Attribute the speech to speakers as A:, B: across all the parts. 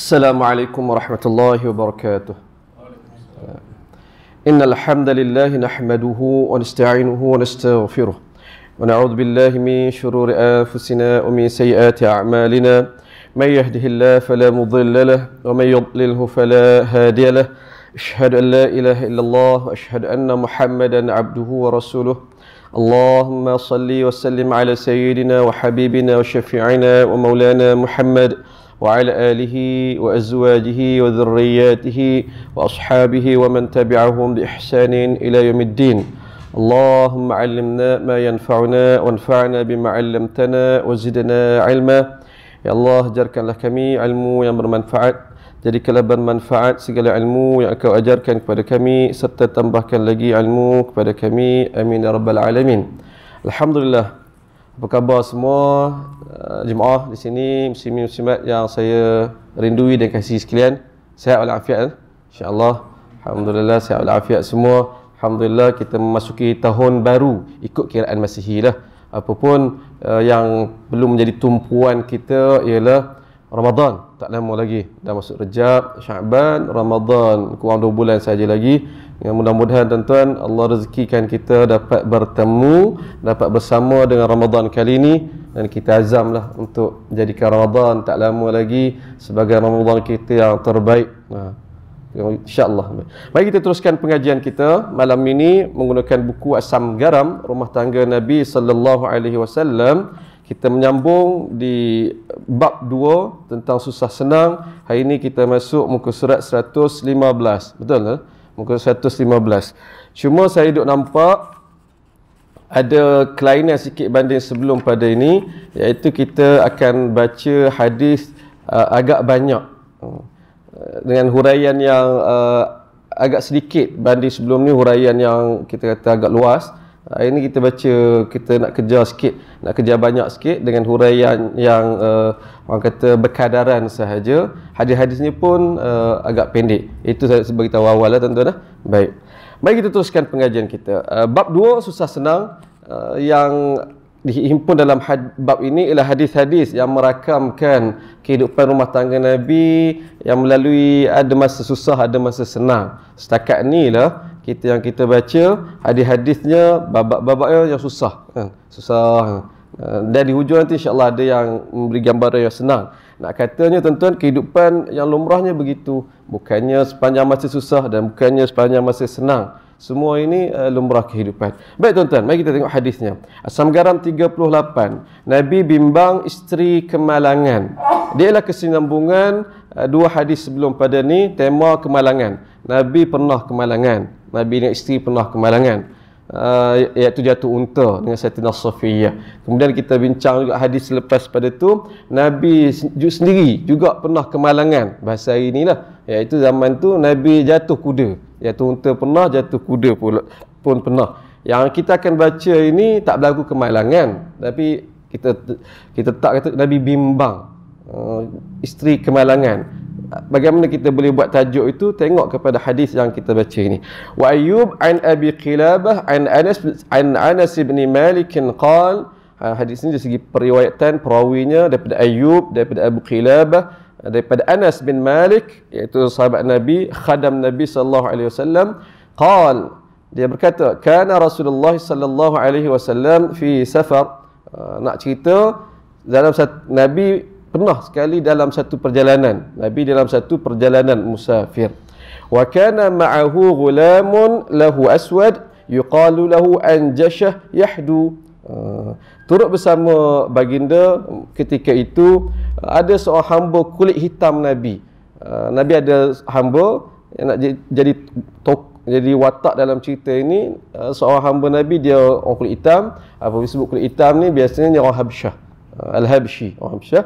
A: السلام عليكم ورحمة الله وبركاته إن الحمد لله نحمده ونستعينه ونستغفره ونعوذ بالله من شرور أنفسنا ومن سيئات أعمالنا من يهده الله فلا مضل له ومن يضلله فلا هادي له أشهد أن لا إله إلا الله وأشهد أن محمدا عبده ورسوله اللهم صل وسلم على سيدنا وحبيبنا وشفيعنا ومولانا محمد وعلى آله وأزواجه وذرياته وأصحابه ومن تبعهم بإحسان إلى يوم الدين اللهم علمنا ما ينفعنا وانفعنا بما علمتنا وزدنا علما يا الله جركن لك كمي علمو يا jadikanlah bermanfaat segala ilmu yang engkau ajarkan kepada kami serta tambahkan lagi ilmu kepada kami amin ya rabbal alamin alhamdulillah apa khabar semua Ah, jemaah di sini muslimin muslimat yang saya rindui dan kasihi sekalian sehat walafiat eh? insyaallah alhamdulillah sehat walafiat semua alhamdulillah kita memasuki tahun baru ikut kiraan masihi lah. Apa pun uh, ah, yang belum menjadi tumpuan kita ialah Ramadan tak lama lagi dah masuk Rejab Syaban Ramadan kurang 2 bulan saja lagi dengan ya, mudah-mudahan tuan-tuan Allah rezekikan kita dapat bertemu, dapat bersama dengan Ramadan kali ini dan kita azamlah untuk jadikan Ramadan tak lama lagi sebagai Ramadan kita yang terbaik. Nah. Ha. Ya, InsyaAllah Mari kita teruskan pengajian kita Malam ini menggunakan buku Asam Garam Rumah Tangga Nabi Sallallahu Alaihi Wasallam Kita menyambung di bab 2 Tentang susah senang Hari ini kita masuk muka surat 115 Betul tak? Eh? Muka 115. Cuma saya duk nampak ada kelainan sikit banding sebelum pada ini iaitu kita akan baca hadis uh, agak banyak hmm. dengan huraian yang uh, agak sedikit banding sebelum ni huraian yang kita kata agak luas. Hari ini kita baca, kita nak kejar sikit, nak kejar banyak sikit dengan huraian yang uh, orang kata berkadaran sahaja. Hadis-hadisnya pun uh, agak pendek. Itu saya beritahu awal lah tuan-tuan. Lah. Baik. Mari kita teruskan pengajian kita. Uh, bab dua susah senang uh, yang dihimpun dalam bab ini ialah hadis-hadis yang merakamkan kehidupan rumah tangga Nabi yang melalui ada masa susah, ada masa senang. Setakat lah kita yang kita baca hadis-hadisnya babak-babaknya yang susah kan? susah ha. dan di hujung nanti insyaAllah ada yang memberi gambaran yang senang nak katanya tuan-tuan kehidupan yang lumrahnya begitu bukannya sepanjang masa susah dan bukannya sepanjang masa senang semua ini uh, lumrah kehidupan baik tuan-tuan mari kita tengok hadisnya Asam Garam 38 Nabi bimbang isteri kemalangan dia ialah kesinambungan uh, dua hadis sebelum pada ni tema kemalangan Nabi pernah kemalangan Nabi dan isteri pernah kemalangan uh, iaitu jatuh unta dengan Saidina Sofia. Kemudian kita bincang juga hadis selepas pada tu Nabi sendiri juga pernah kemalangan bahasa hari inilah iaitu zaman tu Nabi jatuh kuda iaitu unta pernah jatuh kuda pula, pun pernah. Yang kita akan baca ini tak berlaku kemalangan tapi kita kita tak kata Nabi bimbang uh, isteri kemalangan bagaimana kita boleh buat tajuk itu tengok kepada hadis yang kita baca ini wa ayyub an abi qilabah an anas an anas ibn malik qal ha, hadis ini dari segi periwayatan perawinya daripada ayyub daripada abu qilabah daripada anas bin malik iaitu sahabat nabi khadam nabi sallallahu alaihi wasallam qal dia berkata kana rasulullah sallallahu alaihi wasallam fi safar ha, nak cerita dalam satu, nabi pernah sekali dalam satu perjalanan Nabi dalam satu perjalanan musafir wa kana ma'ahu ghulamun lahu aswad yuqalu lahu anjashah yahdu ah, turut bersama baginda ketika itu ada seorang hamba kulit hitam Nabi ah, Nabi ada hamba yang nak jadi tok jadi watak dalam cerita ini ah, seorang hamba Nabi dia orang kulit hitam apa disebut kulit hitam ni biasanya ni orang Habsyah Al-Habshi Orang Habsyah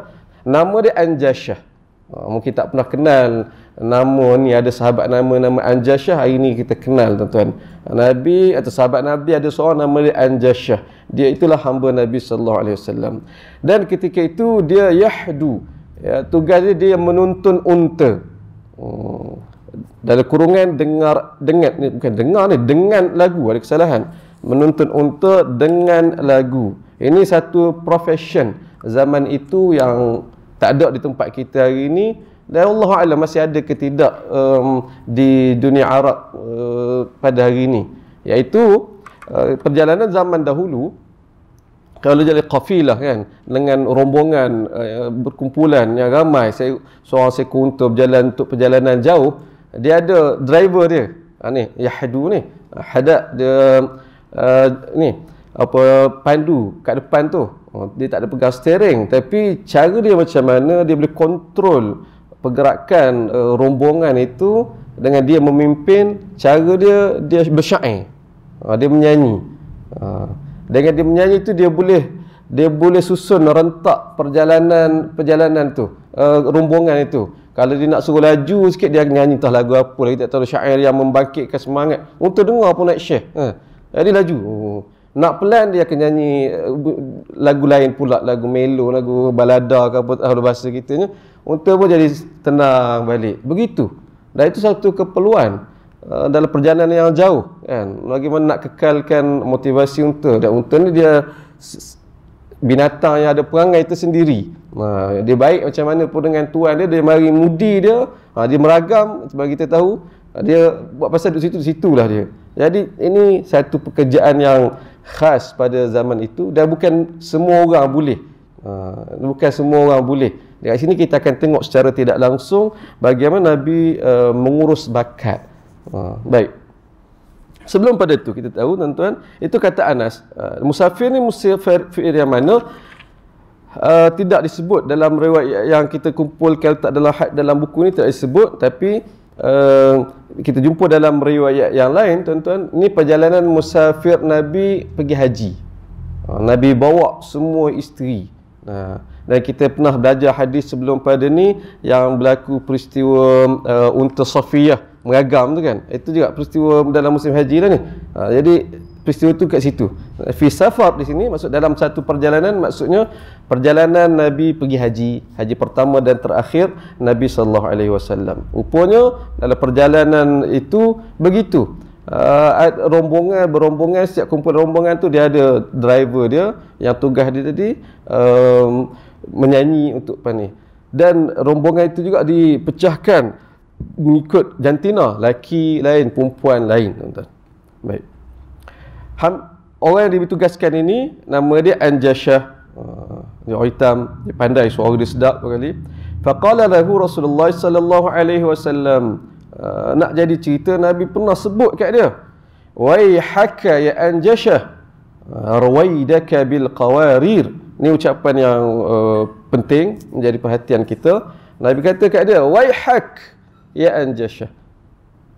A: Nama dia Anjashah. Ah, mungkin tak pernah kenal nama ni ada sahabat nama nama Anjashah hari ni kita kenal tuan-tuan. Nabi atau sahabat Nabi ada seorang nama dia Anjashah. Dia itulah hamba Nabi sallallahu alaihi wasallam. Dan ketika itu dia yahdu. Ya, tugas dia dia menuntun unta. Hmm. Dalam kurungan dengar dengar ni bukan dengar ni dengan lagu ada kesalahan. Menuntun unta dengan lagu. Ini satu profession zaman itu yang tak ada di tempat kita hari ini dan Allah Alam masih ada ke tidak um, di dunia Arab uh, pada hari ini iaitu uh, perjalanan zaman dahulu kalau jadi kafilah kan dengan rombongan uh, berkumpulan yang ramai saya seorang sekunto berjalan untuk perjalanan jauh dia ada driver dia ha, ni yahdu ni hada dia uh, ni apa pandu kat depan tu Oh, dia tak ada pegang steering tapi cara dia macam mana dia boleh kontrol pergerakan uh, rombongan itu dengan dia memimpin cara dia dia bersyair uh, dia menyanyi uh, dengan dia menyanyi itu dia boleh dia boleh susun rentak perjalanan perjalanan tu uh, rombongan itu kalau dia nak suruh laju sikit dia nyanyi tah lagu apa lagi tak tahu syair yang membangkitkan semangat untuk dengar pun naik syekh uh, jadi laju uh, nak plan dia akan nyanyi eh, lagu lain pula lagu melo lagu balada ke apa tahu bahasa kita ni unta pun jadi tenang balik begitu dan itu satu keperluan uh, dalam perjalanan yang jauh kan bagaimana nak kekalkan motivasi unta dan unta ni dia binatang yang ada perangai itu sendiri uh, dia baik macam mana pun dengan tuan dia dia mari mudi dia uh, dia meragam sebab kita tahu uh, dia buat pasal duduk situ situlah dia jadi ini satu pekerjaan yang khas pada zaman itu dan bukan semua orang boleh. Uh, bukan semua orang boleh. Di sini kita akan tengok secara tidak langsung bagaimana Nabi uh, mengurus bakat. Uh, baik. Sebelum pada itu kita tahu tuan-tuan, itu kata Anas, uh, musafir ni musafir fi'il yang mana? Uh, tidak disebut dalam riwayat yang kita kumpulkan tak dalam dalam buku ni tidak disebut tapi Eh, kita jumpa dalam riwayat yang lain tuan-tuan ni perjalanan musafir nabi pergi haji ah, nabi bawa semua isteri dan kita pernah belajar hadis sebelum pada ni yang berlaku peristiwa uh, unta safiyah meragam tu kan itu juga peristiwa dalam musim haji lah ni uh, jadi peristiwa tu kat situ. Fi safar di sini maksud dalam satu perjalanan maksudnya perjalanan Nabi pergi haji, haji pertama dan terakhir Nabi sallallahu alaihi wasallam. Rupanya dalam perjalanan itu begitu. Uh, rombongan berombongan setiap kumpul rombongan tu dia ada driver dia yang tugas dia tadi um, menyanyi untuk apa ni. Dan rombongan itu juga dipecahkan mengikut jantina, laki lain, perempuan lain, tuan-tuan. Baik. Ham, orang yang ditugaskan ini nama dia Anjasha. Uh, dia orang hitam, dia pandai suara dia sedap sekali. Faqala lahu Rasulullah sallallahu alaihi wasallam. Ah, nak jadi cerita Nabi pernah sebut kat dia. Wa Waihaka ya Anjasha. Ah, rawaidaka bil qawarir. Ni ucapan yang uh, penting menjadi perhatian kita. Nabi kata kat dia, Wa "Waihak ya Anjasha."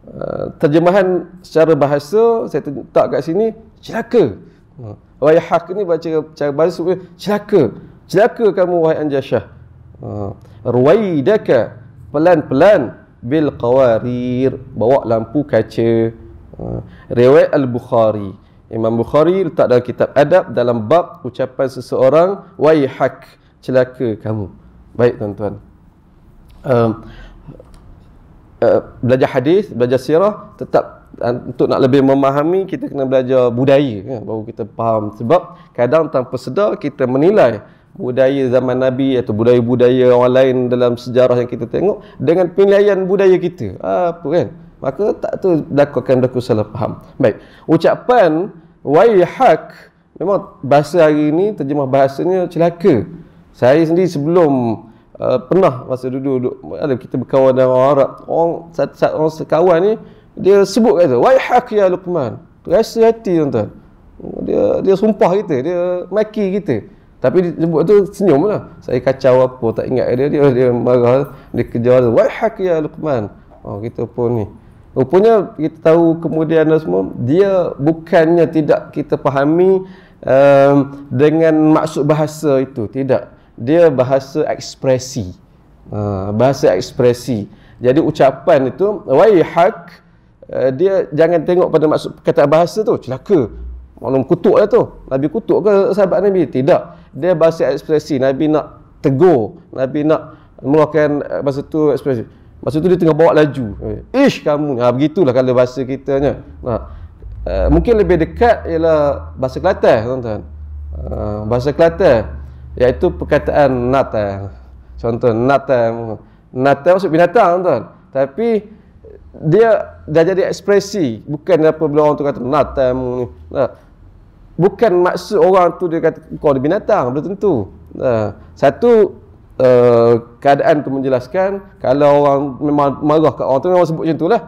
A: Uh, terjemahan secara bahasa saya tak kat sini celaka. Uh, wahai hak ni baca cara bahasa celaka. Celaka kamu wahai Anjashah. Uh, ruwaidaka pelan-pelan bil qawarir bawa lampu kaca. Uh, riwayat al-Bukhari. Imam Bukhari letak dalam kitab adab dalam bab ucapan seseorang wahai hak celaka kamu. Baik tuan-tuan. Um, Eh, belajar hadis, belajar sirah tetap eh, untuk nak lebih memahami kita kena belajar budaya ya, baru kita faham sebab kadang tanpa sedar kita menilai budaya zaman Nabi atau budaya-budaya orang lain dalam sejarah yang kita tengok dengan penilaian budaya kita apa kan maka tak tu berlaku akan berlaku salah faham baik ucapan hak? memang bahasa hari ini terjemah bahasanya celaka saya sendiri sebelum uh, pernah masa dulu duduk ada kita berkawan dengan orang Arab. Orang satu sat, orang sekawan ni dia sebut kata, "Wai hak ya Luqman." Rasa hati tuan-tuan. Dia dia sumpah kita, dia maki kita. Tapi dia sebut tu senyumlah Saya kacau apa, tak ingat dia. Dia, dia marah, dia kejar. Wahak ya Luqman. Oh, kita pun ni. Rupanya kita tahu kemudian semua, dia bukannya tidak kita fahami um, eh, dengan maksud bahasa itu. Tidak dia bahasa ekspresi uh, bahasa ekspresi jadi ucapan itu waihak uh, eh, dia jangan tengok pada maksud kata bahasa tu celaka maklum kutuk lah tu Nabi kutuk ke sahabat Nabi tidak dia bahasa ekspresi Nabi nak tegur Nabi nak mengeluarkan bahasa tu ekspresi masa tu dia tengah bawa laju eh, ish kamu ha, begitulah kalau bahasa kitanya ha. Uh, mungkin lebih dekat ialah bahasa Kelantan tuan-tuan uh, bahasa Kelantan iaitu perkataan nata. Contoh nata nata maksud binatang tuan. Tapi dia dah jadi ekspresi bukan apa bila orang tu kata nata ni. Bukan maksud orang tu dia kata kau ada binatang belum tentu. satu eh, keadaan tu menjelaskan kalau orang memang marah kat orang tu memang sebut macam tu lah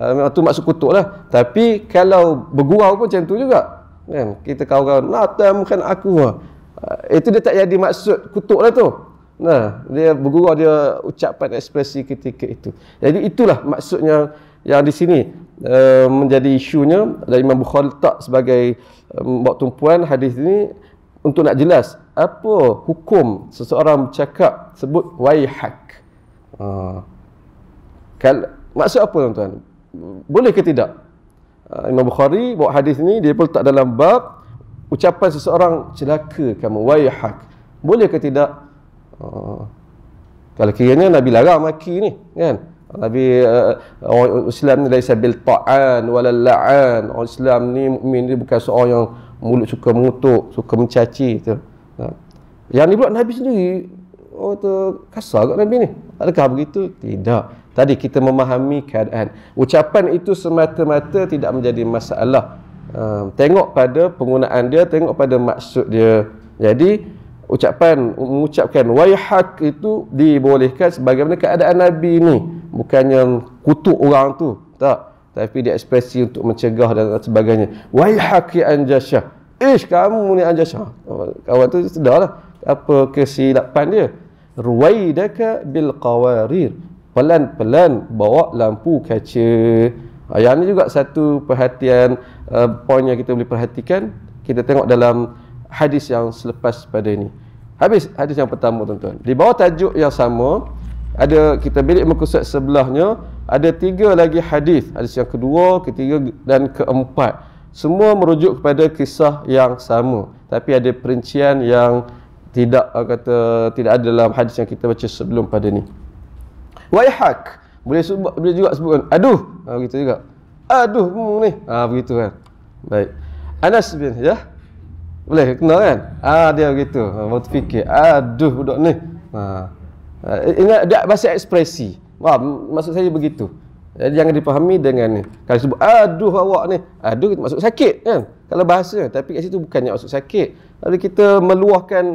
A: eh, memang tu maksud kutuk lah tapi kalau bergurau pun macam tu juga kan kita kawan-kawan nak temukan aku Eh, itu dia tak jadi maksud kutuklah tu. Nah, dia bergurau dia ucapan ekspresi ketika itu. Jadi itulah maksudnya yang di sini uh, menjadi isunya dari Imam Bukhari tak sebagai um, eh, bawa tumpuan hadis ini untuk nak jelas apa hukum seseorang bercakap sebut waihak. Uh, ha. kal maksud apa tuan-tuan? Boleh ke tidak? Uh, Imam Bukhari bawa hadis ini dia pun tak dalam bab ucapan seseorang celaka kamu wayhak boleh ke tidak ah. kalau kiranya nabi larang maki ni kan Nabi eh, orang Islam ni laisa bil ta'an wala la'an. Orang Islam ni mukmin ni bukan seorang yang mulut suka mengutuk, suka mencaci tu. Yang ni pula Nabi sendiri oh tu kasar kat Nabi ni. Adakah begitu? Tidak. Tadi kita memahami keadaan. Ucapan itu semata-mata tidak menjadi masalah Um, tengok pada penggunaan dia tengok pada maksud dia jadi ucapan mengucapkan wayhak itu dibolehkan sebagaimana keadaan nabi ni bukannya kutuk orang tu tak tapi dia ekspresi untuk mencegah dan sebagainya wayhak ya anjasha ish kamu ni anjasha oh, kawan tu sedarlah apa kesilapan dia ruwaidaka bil qawarir pelan-pelan bawa lampu kaca ayat ni juga satu perhatian Eh, poin yang kita boleh perhatikan kita tengok dalam hadis yang selepas pada ini habis hadis yang pertama tuan-tuan di bawah tajuk yang sama ada kita bilik muka sebelahnya ada tiga lagi hadis hadis yang kedua ketiga dan keempat semua merujuk kepada kisah yang sama tapi ada perincian yang tidak eh, kata tidak ada dalam hadis yang kita baca sebelum pada ni wayhak boleh sebut boleh juga sebutkan aduh eh, kita juga Aduh, hmm, ni. Ah begitu kan. Baik. Anas bin ya. Boleh kenal kan? Ah dia begitu. Mau ah, fikir. Aduh budak ni. Ha. Ah. Ingat dia bahasa ekspresi. Wah, maksud saya begitu. Jadi jangan dipahami dengan ni. Kalau sebut aduh awak ni, aduh itu maksud sakit kan? Kalau bahasa tapi kat situ bukannya maksud sakit. Tapi kita meluahkan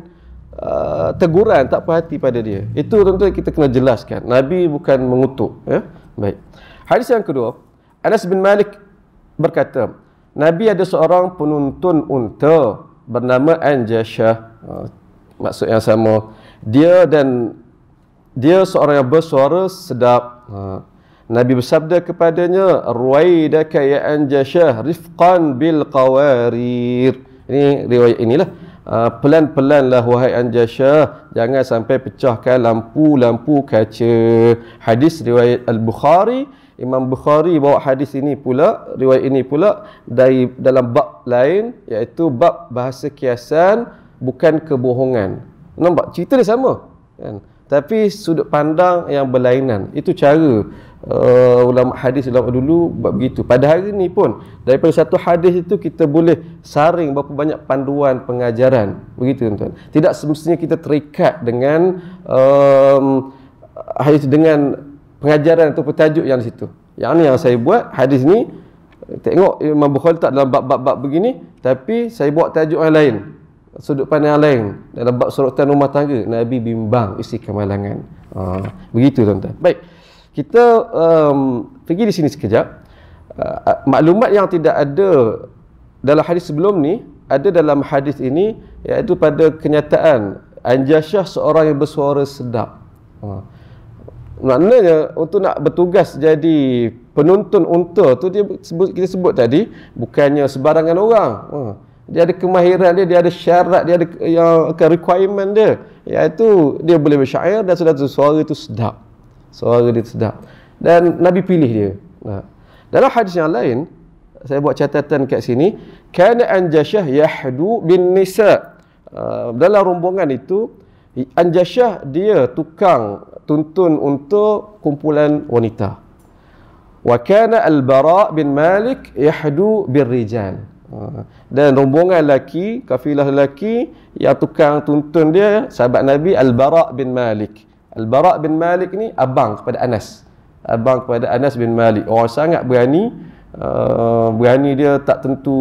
A: uh, teguran tak perhati pada dia. Itu tentu kita kena jelaskan. Nabi bukan mengutuk ya. Baik. Hadis yang kedua, Anas bin Malik berkata, Nabi ada seorang penuntun unta bernama Anjasha, ha, Maksud yang sama. Dia dan dia seorang yang bersuara sedap. Ha, Nabi bersabda kepadanya, Ruwaidaka ya Anjasha, rifqan bil qawarir. Ini riwayat inilah. Uh, ha, pelan-pelanlah wahai Anjasha, jangan sampai pecahkan lampu-lampu kaca hadis riwayat al-Bukhari Imam Bukhari bawa hadis ini pula, riwayat ini pula dari dalam bab lain iaitu bab bahasa kiasan bukan kebohongan. Nampak cerita dia sama. Kan? Tapi sudut pandang yang berlainan. Itu cara uh, ulama hadis ulama dulu buat begitu. Pada hari ini pun daripada satu hadis itu kita boleh saring berapa banyak panduan pengajaran. Begitu tuan Tidak semestinya kita terikat dengan um, hadis dengan pengajaran atau petajuk yang di situ. Yang ni yang saya buat hadis ni tengok Imam Bukhari tak dalam bab-bab begini tapi saya buat tajuk yang lain. Sudut pandang yang lain dalam bab sorotan rumah tangga Nabi bimbang isi kemalangan. Ha, begitu tuan-tuan. Baik. Kita um, pergi di sini sekejap. Uh, uh maklumat yang tidak ada dalam hadis sebelum ni ada dalam hadis ini iaitu pada kenyataan Anjasyah seorang yang bersuara sedap. Ha maknanya untuk nak bertugas jadi penuntun unta tu dia sebut kita sebut tadi bukannya sebarangan orang ha. dia ada kemahiran dia dia ada syarat dia ada yang requirement dia iaitu dia boleh bersyair dan sudah suara itu sedap suara dia sedap dan nabi pilih dia ha. dalam hadis yang lain saya buat catatan kat sini kana anjashah yahdu bin nisa ha, dalam rombongan itu Anjashah dia tukang tuntun untuk kumpulan wanita. Wa kana al-Bara bin Malik yahdu birrijal. Ha. Dan rombongan lelaki, kafilah lelaki yang tukang tuntun dia sahabat Nabi al-Bara bin Malik. Al-Bara bin Malik ni abang kepada Anas. Abang kepada Anas bin Malik. Orang sangat berani. Uh, berani dia tak tentu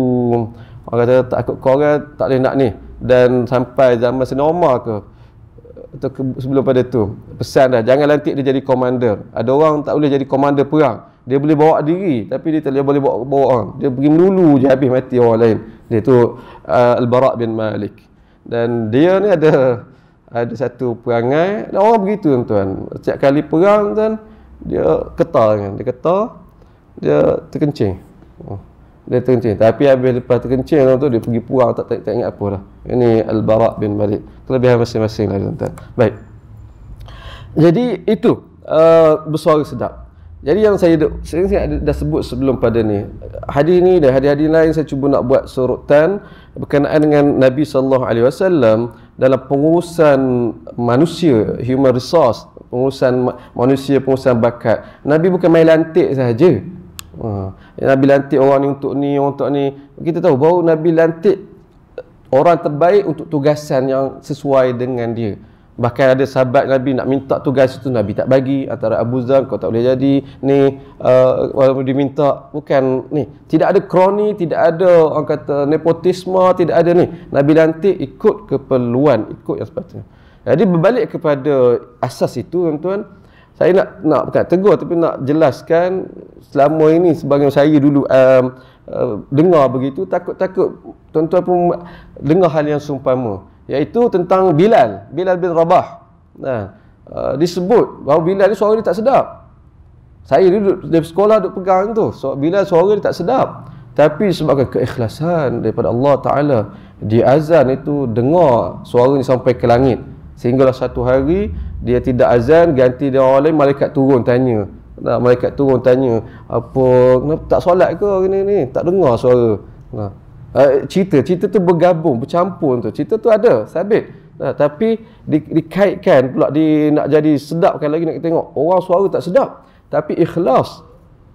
A: orang kata tak takut korang tak boleh nak ni dan sampai zaman senoma ke atau ke, sebelum pada tu pesan dah jangan lantik dia jadi komander ada orang tak boleh jadi komander perang dia boleh bawa diri tapi dia tak boleh bawa, bawa orang dia pergi melulu je habis mati orang lain dia tu uh, Al-Bara' bin Malik dan dia ni ada ada satu perangai dan orang begitu tuan-tuan setiap kali perang tuan dia ketar kan dia ketar dia terkencing oh dia terkencing tapi habis lepas terkencing tu dia pergi purang tak, tak, ingat apa dah ini Al-Bara' bin Malik kelebihan masing-masing lah tuan-tuan baik jadi itu uh, bersuara sedap jadi yang saya sering saya dah sebut sebelum pada ni hadis ni dan hadis-hadis lain saya cuba nak buat sorotan berkenaan dengan Nabi sallallahu alaihi wasallam dalam pengurusan manusia human resource pengurusan manusia pengurusan bakat Nabi bukan main lantik sahaja Ha. Ya, Nabi lantik orang ni untuk ni, orang untuk ni. Kita tahu baru Nabi lantik eh, orang terbaik untuk tugasan yang sesuai dengan dia. Bahkan ada sahabat Nabi nak minta tugas itu Nabi tak bagi antara Abu Zan kau tak boleh jadi ni uh, walaupun diminta bukan ni tidak ada kroni tidak ada orang kata nepotisme tidak ada ni Nabi lantik ikut keperluan ikut yang sepatutnya jadi berbalik kepada asas itu tuan-tuan saya nak nak bukan tegur tapi nak jelaskan selama ini sebagai saya dulu um, uh, dengar begitu takut-takut tuan-tuan pun dengar hal yang seumpama iaitu tentang Bilal Bilal bin Rabah nah uh, disebut bahawa Bilal ni suara dia tak sedap saya duduk di sekolah duduk pegang tu so, Bilal suara dia tak sedap tapi sebabkan keikhlasan daripada Allah Ta'ala di azan itu dengar suara ni sampai ke langit sehinggalah satu hari dia tidak azan ganti dia orang lain malaikat turun tanya nah malaikat turun tanya apa kenapa tak solat ke ni ni tak dengar suara nah eh, cerita cerita tu bergabung bercampur tu cerita tu ada sabit nah, tapi di, dikaitkan pula di nak jadi sedapkan lagi nak tengok orang suara tak sedap tapi ikhlas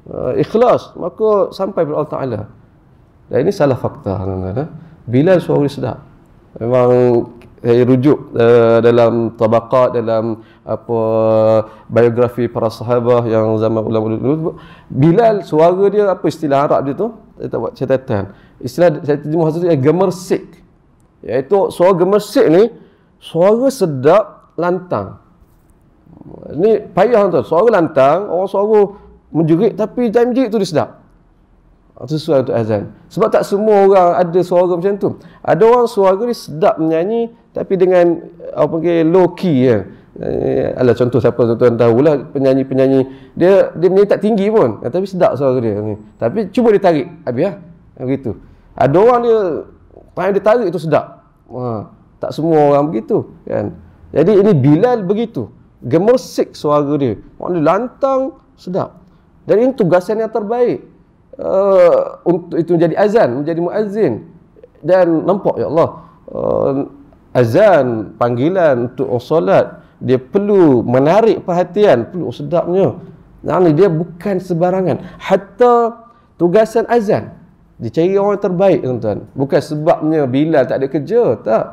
A: uh, ikhlas maka sampai pada Allah Taala dan ini salah fakta eh. bila suara sedap memang saya eh, rujuk uh, dalam tabaqat dalam apa biografi para sahabat yang zaman ulama dulu Bilal suara dia apa istilah Arab dia tu saya tak buat catatan istilah saya terjemah hasil eh, dia gemersik iaitu suara gemersik ni suara sedap lantang ni payah tuan suara lantang orang suara menjerit tapi jam jerit tu dia sedap sesuai ah, untuk azan. Sebab tak semua orang ada suara macam tu. Ada orang suara dia sedap menyanyi tapi dengan apa panggil low key ya. Eh, ala contoh siapa tuan-tuan lah penyanyi-penyanyi dia dia menyanyi tak tinggi pun eh, tapi sedap suara dia ni. Tapi cuba dia tarik habis lah. ah. Ya? Begitu. Ada orang dia payah dia tarik tu sedap. Ha, tak semua orang begitu kan. Jadi ini Bilal begitu. Gemersik suara dia. Orang lantang sedap. Dan ini tugasan yang terbaik. Eh, untuk itu menjadi azan menjadi muazzin dan nampak ya Allah uh, azan panggilan untuk solat dia perlu menarik perhatian perlu sedapnya yani dia bukan sebarangan hatta tugasan azan dicari orang terbaik tuan-tuan bukan sebabnya bila tak ada kerja tak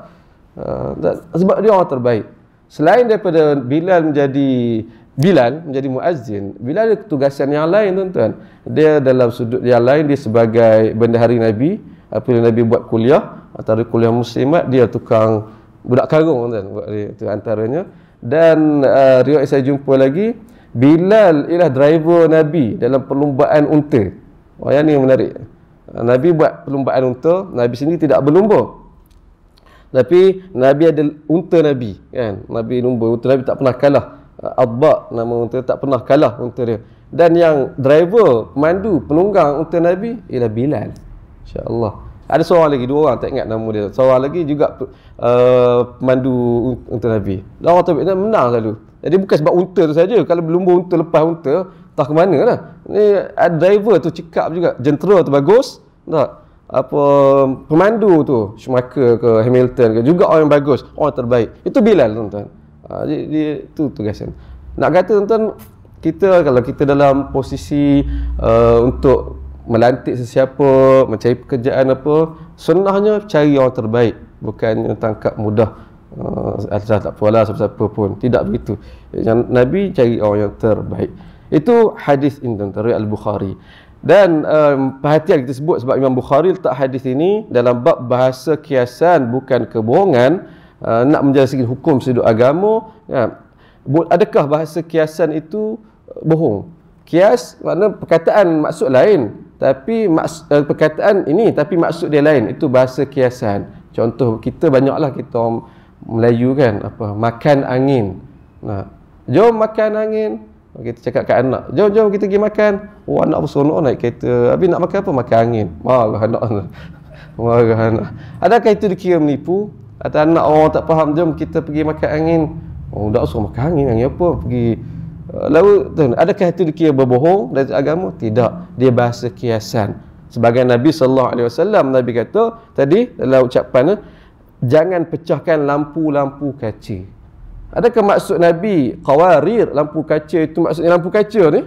A: uh, sebab dia orang terbaik selain daripada Bilal menjadi Bilal menjadi muazzin. Bilal ada tugasan yang lain tuan-tuan. Dia dalam sudut yang lain dia sebagai bendahari Nabi. Apabila Nabi buat kuliah antara kuliah muslimat dia tukang budak karung tuan buat dia itu antaranya dan uh, riwayat saya jumpa lagi Bilal ialah driver Nabi dalam perlumbaan unta. Oh yang ni menarik. Nabi buat perlumbaan unta, Nabi sendiri tidak berlumba. Tapi Nabi ada unta Nabi kan. Nabi lumba unta Nabi tak pernah kalah uh, eh, Abak nama unta tak pernah kalah unta dia dan yang driver pemandu penunggang unta Nabi ialah Bilal insyaallah ada seorang lagi dua orang tak ingat nama dia seorang lagi juga uh, pemandu unta Nabi dan tapi tabi'in menang selalu jadi eh, bukan sebab unta tu saja kalau belum unta lepas unta tak ke mana lah ni ada driver tu cekap juga jentera tu bagus tak apa pemandu tu Schumacher ke Hamilton ke juga orang yang bagus orang terbaik itu Bilal tuan-tuan Ha, dia, dia tu tugas kan. Nak kata tuan-tuan kita kalau kita dalam posisi uh, untuk melantik sesiapa, mencari pekerjaan apa, sunnahnya cari orang terbaik, bukan tangkap mudah. Uh, tak apalah siapa-siapa pun. Tidak begitu. Yang Nabi cari orang yang terbaik. Itu hadis Imam Tirmizi Al-Bukhari. Dan um, perhatian kita sebut sebab Imam Bukhari letak hadis ini dalam bab bahasa kiasan bukan kebohongan uh, nak menjelaskan hukum sudut agama ya adakah bahasa kiasan itu uh, bohong kias makna perkataan maksud lain tapi maks- uh, perkataan ini tapi maksud dia lain itu bahasa kiasan contoh kita banyaklah kita orang Melayu kan apa makan angin nah jom makan angin kita cakap kat anak jom jom kita pergi makan oh anak pun naik kereta habis nak makan apa makan angin marah anak marah anak adakah itu dikira menipu Kata anak orang oh, tak faham Jom kita pergi makan angin Oh tak usah makan angin Angin apa Pergi eh, Lalu tuan, Adakah itu dia berbohong Dari agama Tidak Dia bahasa kiasan Sebagai Nabi SAW Nabi kata Tadi dalam ucapan Jangan pecahkan lampu-lampu kaca Adakah maksud Nabi kawarir lampu kaca itu Maksudnya lampu kaca ni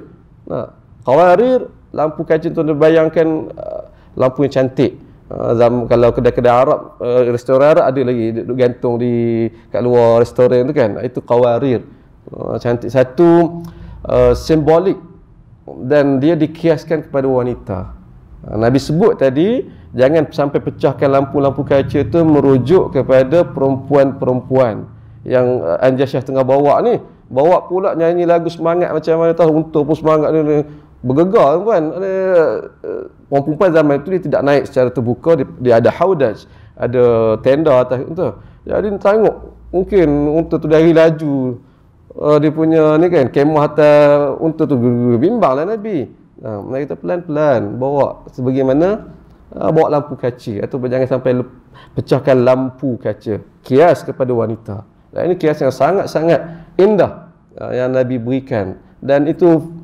A: kawarir lampu kaca tuan-tuan bayangkan eh, lampu yang cantik Ah, zam, kalau kedai-kedai Arab, uh, restoran Arab ada lagi duduk gantung di kat luar restoran tu kan. Ah, itu qawarir. Uh, cantik satu uh, simbolik dan dia dikiaskan kepada wanita. Uh, Nabi sebut tadi jangan sampai pecahkan lampu-lampu kaca tu merujuk kepada perempuan-perempuan yang uh, Anjasyah tengah bawa ni. Bawa pula nyanyi lagu semangat macam mana tahu untuk pun semangat ni. ni bergegar kan, kan? ada eh, orang perempuan zaman itu dia tidak naik secara terbuka dia, dia ada haudaj ada tenda atas itu. jadi ya, tengok mungkin untuk tu dari laju uh, dia punya ni kan kemah atas unta tu bimbang lah Nabi ha, uh, mereka kata pelan-pelan bawa sebagaimana uh, bawa lampu kaca atau jangan sampai pecahkan lampu kaca kias kepada wanita dan ini kias yang sangat-sangat indah uh, yang Nabi berikan dan itu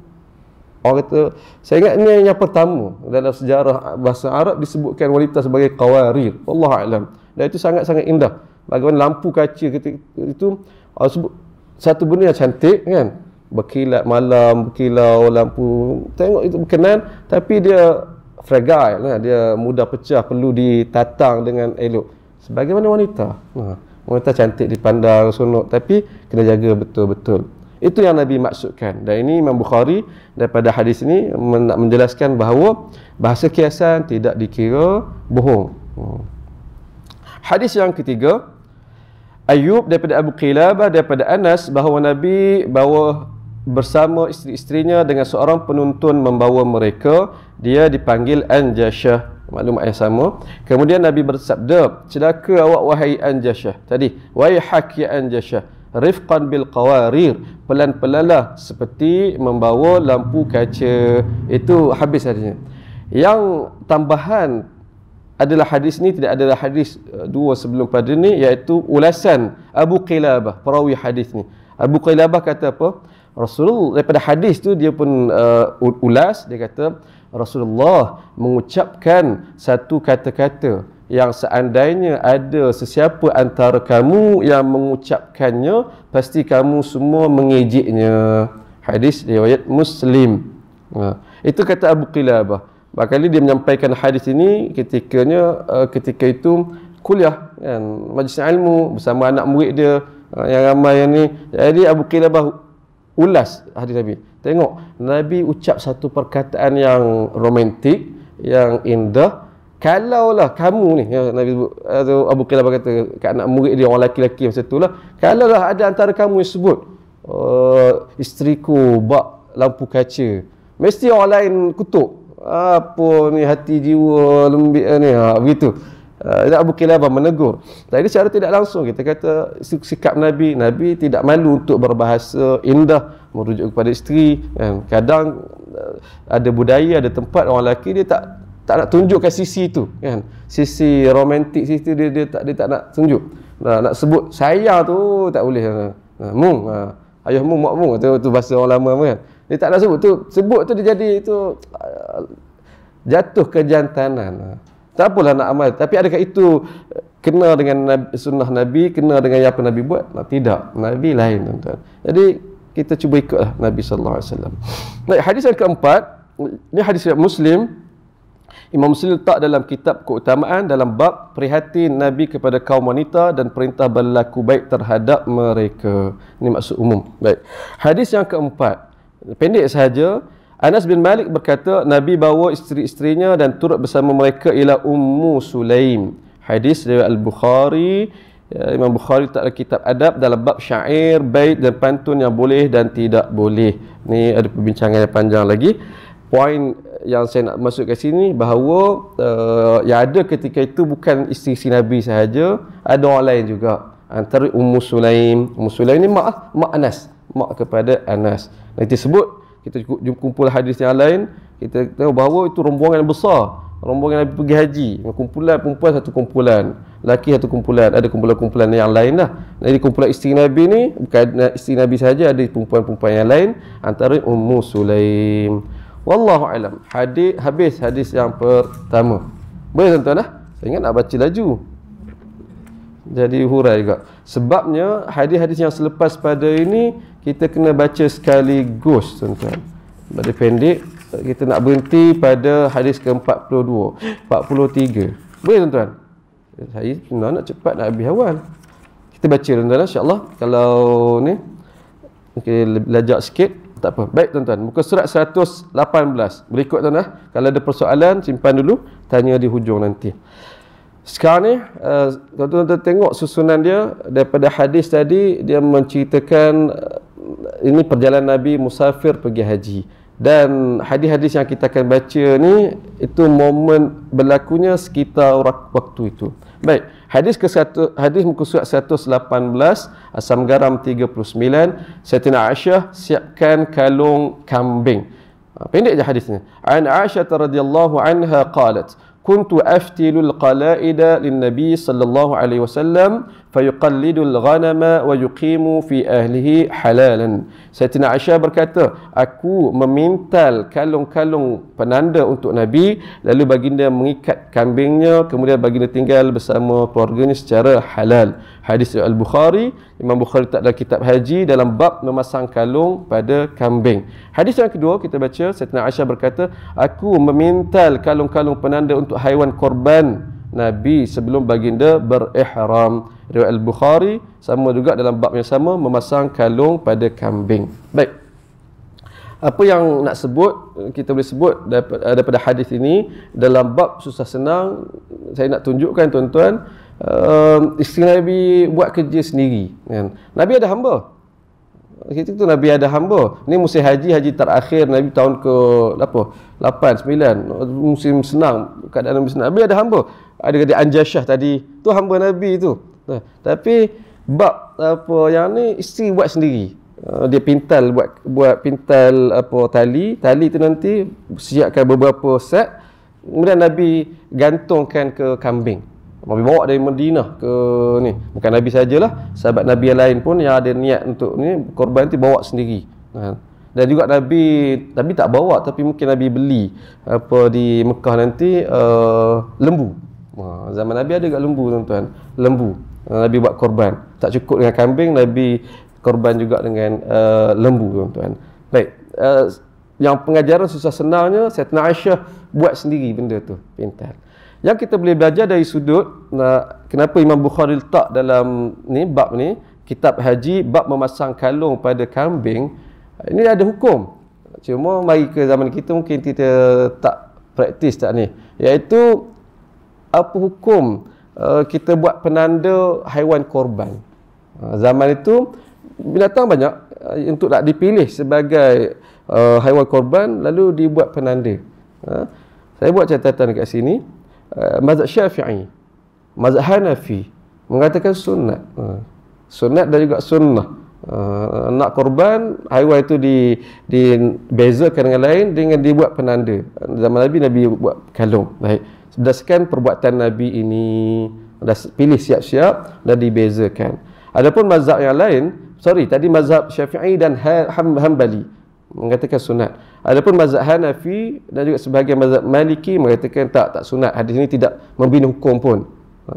A: Orang kata, saya ingat ni yang pertama dalam sejarah bahasa Arab disebutkan wanita sebagai kawarir. Allah alam. Dan itu sangat-sangat indah. Bagaimana lampu kaca ketika itu sebut satu benda yang cantik kan. Berkilat malam, berkilau lampu. Tengok itu berkenan tapi dia fragile lah. Dia mudah pecah, perlu ditatang dengan elok. Sebagaimana wanita. Ha, wanita cantik dipandang, sonok tapi kena jaga betul-betul. Itu yang Nabi maksudkan. Dan ini Imam Bukhari daripada hadis ini menjelaskan bahawa bahasa kiasan tidak dikira bohong. Hmm. Hadis yang ketiga, Ayub daripada Abu Qilabah daripada Anas bahawa Nabi bawa bersama isteri-isterinya dengan seorang penuntun membawa mereka. Dia dipanggil Anjashah. Maklum ayat sama. Kemudian Nabi bersabda, Celaka awak wahai Anjashah. Tadi, Wahai haki ya Anjashah rifqan bil qawarir pelan-pelanlah seperti membawa lampu kaca itu habis hadisnya yang tambahan adalah hadis ni tidak adalah hadis eh, dua sebelum pada ni iaitu ulasan Abu Qilabah perawi hadis ni Abu Qilabah kata apa Rasulullah daripada hadis tu dia pun uh, ulas dia kata Rasulullah mengucapkan satu kata-kata yang seandainya ada sesiapa antara kamu yang mengucapkannya pasti kamu semua mengejeknya hadis riwayat muslim ha. itu kata Abu Qilabah bakal dia menyampaikan hadis ini ketikanya uh, ketika itu kuliah kan majlis ilmu bersama anak murid dia uh, yang ramai yang ni jadi Abu Qilabah ulas hadis Nabi tengok Nabi ucap satu perkataan yang romantik yang indah kalaulah kamu ni ya, Nabi sebut Abu Qilabah kata kat anak murid dia orang lelaki-lelaki masa itulah kalaulah ada antara kamu yang sebut uh, oh, isteri ku bak lampu kaca mesti orang lain kutuk apa ni hati jiwa lembik ni ha, begitu uh, Abu Qilabah menegur tapi secara tidak langsung kita kata sikap Nabi Nabi tidak malu untuk berbahasa indah merujuk kepada isteri kan, kadang ah, ada budaya ada tempat orang lelaki dia tak tak nak tunjukkan sisi tu kan sisi romantik sisi dia dia tak dia tak nak tunjuk nak, nak sebut saya tu tak boleh ha, ha, mu ha, ayah mu mak mu tu, tu bahasa orang lama kan dia tak nak sebut tu sebut tu dia jadi itu uh, jatuh ke jantanan tak apalah nak amal tapi adakah itu eh, kena dengan nabi, sunnah nabi kena dengan apa nabi buat nah, tidak nabi lain tuan-tuan jadi kita cuba ikutlah nabi sallallahu alaihi wasallam hadis yang keempat ini hadis yang muslim Imam Muslim letak dalam kitab keutamaan dalam bab prihatin Nabi kepada kaum wanita dan perintah berlaku baik terhadap mereka. Ini maksud umum. Baik. Hadis yang keempat. Pendek sahaja. Anas bin Malik berkata, Nabi bawa isteri-isterinya dan turut bersama mereka ialah Ummu Sulaim. Hadis dari Al-Bukhari. Eh, Imam Bukhari tak ada kitab adab dalam bab syair, baik dan pantun yang boleh dan tidak boleh. Ini ada perbincangan yang panjang lagi poin yang saya nak masuk ke sini bahawa uh, yang ada ketika itu bukan isteri-isteri Nabi sahaja, ada orang lain juga. Antara Ummu Sulaim, Ummu Sulaim ni mak mak Anas, mak kepada Anas. Nanti sebut kita kumpul hadis yang lain, kita tahu bahawa itu rombongan yang besar. Rombongan Nabi pergi haji, kumpulan perempuan satu kumpulan, laki satu kumpulan, ada kumpulan-kumpulan yang lain lah. Jadi kumpulan isteri Nabi ni, bukan isteri Nabi saja, ada perempuan-perempuan yang lain, antara Ummu Sulaim. Wallahu alam. Hadis habis hadis yang pertama. Boleh tuan-tuan eh? Saya ingat nak baca laju. Jadi hurai juga. Sebabnya hadis-hadis yang selepas pada ini kita kena baca sekaligus tuan-tuan. Pada pendek kita nak berhenti pada hadis ke-42, 43. Boleh tuan-tuan? Saya sebenarnya nak cepat nak habis awal. Kita baca tuan-tuan insya-Allah kalau ni okay, lajak sikit tak apa. Baik tuan-tuan. Muka surat 118. Berikut tuan eh. Kalau ada persoalan, simpan dulu. Tanya di hujung nanti. Sekarang ni, uh, tuan-tuan tengok susunan dia. Daripada hadis tadi, dia menceritakan uh, ini perjalanan Nabi Musafir pergi haji. Dan hadis-hadis yang kita akan baca ni, itu momen berlakunya sekitar waktu itu. Baik. Baik. Hadis ke satu, hadis muka surat 118, asam garam 39, Saidina Aisyah siapkan kalung kambing. Ah, pendek je hadisnya. An Aisyah radhiyallahu anha qalat. كنت أفتل القلائد للنبي صلى الله عليه وسلم فيقلد الغنم ويقيم في أهله حلالا سيدنا عائشة berkata aku memintal kalung-kalung penanda untuk Nabi lalu baginda mengikat kambingnya kemudian baginda tinggal bersama keluarganya secara halal hadis al-Bukhari Imam Bukhari tak ada kitab haji dalam bab memasang kalung pada kambing hadis yang kedua kita baca Saidina Aisyah berkata aku memintal kalung-kalung penanda untuk haiwan korban Nabi sebelum baginda berihram riwayat al-Bukhari sama juga dalam bab yang sama memasang kalung pada kambing baik apa yang nak sebut kita boleh sebut daripada hadis ini dalam bab susah senang saya nak tunjukkan tuan-tuan Ehm, isteri Nabi buat kerja sendiri kan. Nabi ada hamba kita tu Nabi ada hamba ni musim haji haji terakhir Nabi tahun ke apa 8 9 musim senang keadaan Nabi senang Nabi ada hamba ada kata Anjashah tadi tu hamba Nabi tu nah, tapi bab apa yang ni isteri buat sendiri uh, dia pintal buat buat pintal apa tali tali tu nanti siapkan beberapa set kemudian Nabi gantungkan ke kambing Nabi bawa dari Madinah ke ni bukan Nabi sajalah sahabat Nabi yang lain pun yang ada niat untuk ni korban tu bawa sendiri ha. dan juga Nabi Nabi tak bawa tapi mungkin Nabi beli apa di Mekah nanti uh, lembu ha, zaman Nabi ada dekat lembu tuan-tuan lembu ha, Nabi buat korban tak cukup dengan kambing Nabi korban juga dengan uh, lembu tuan-tuan baik uh, yang pengajaran susah senangnya Saidina Aisyah buat sendiri benda tu pintar yang kita boleh belajar dari sudut uh, kenapa Imam Bukhari letak dalam ni bab ni kitab haji bab memasang kalung pada kambing ini ada hukum. Cuma mari ke zaman kita mungkin kita tak praktis tak ni. Yaitu apa hukum uh, kita buat penanda haiwan korban. Uh, zaman itu binatang banyak uh, untuk tak dipilih sebagai uh, haiwan korban lalu dibuat penanda. Uh, saya buat catatan dekat sini. Eh, mazhab syafi'i mazhab hanafi mengatakan sunat uh, eh, sunat dan juga sunnah uh, nak korban haiwan itu di di dibezakan dengan lain dengan dibuat penanda zaman nabi nabi buat kalung baik berdasarkan perbuatan nabi ini dah pilih siap-siap dan dibezakan adapun mazhab yang lain sorry tadi mazhab syafi'i dan ha- hambali mengatakan sunat. Adapun mazhab Hanafi dan juga sebahagian mazhab Maliki mengatakan tak tak sunat. Hadis ini tidak membina hukum pun. Ha.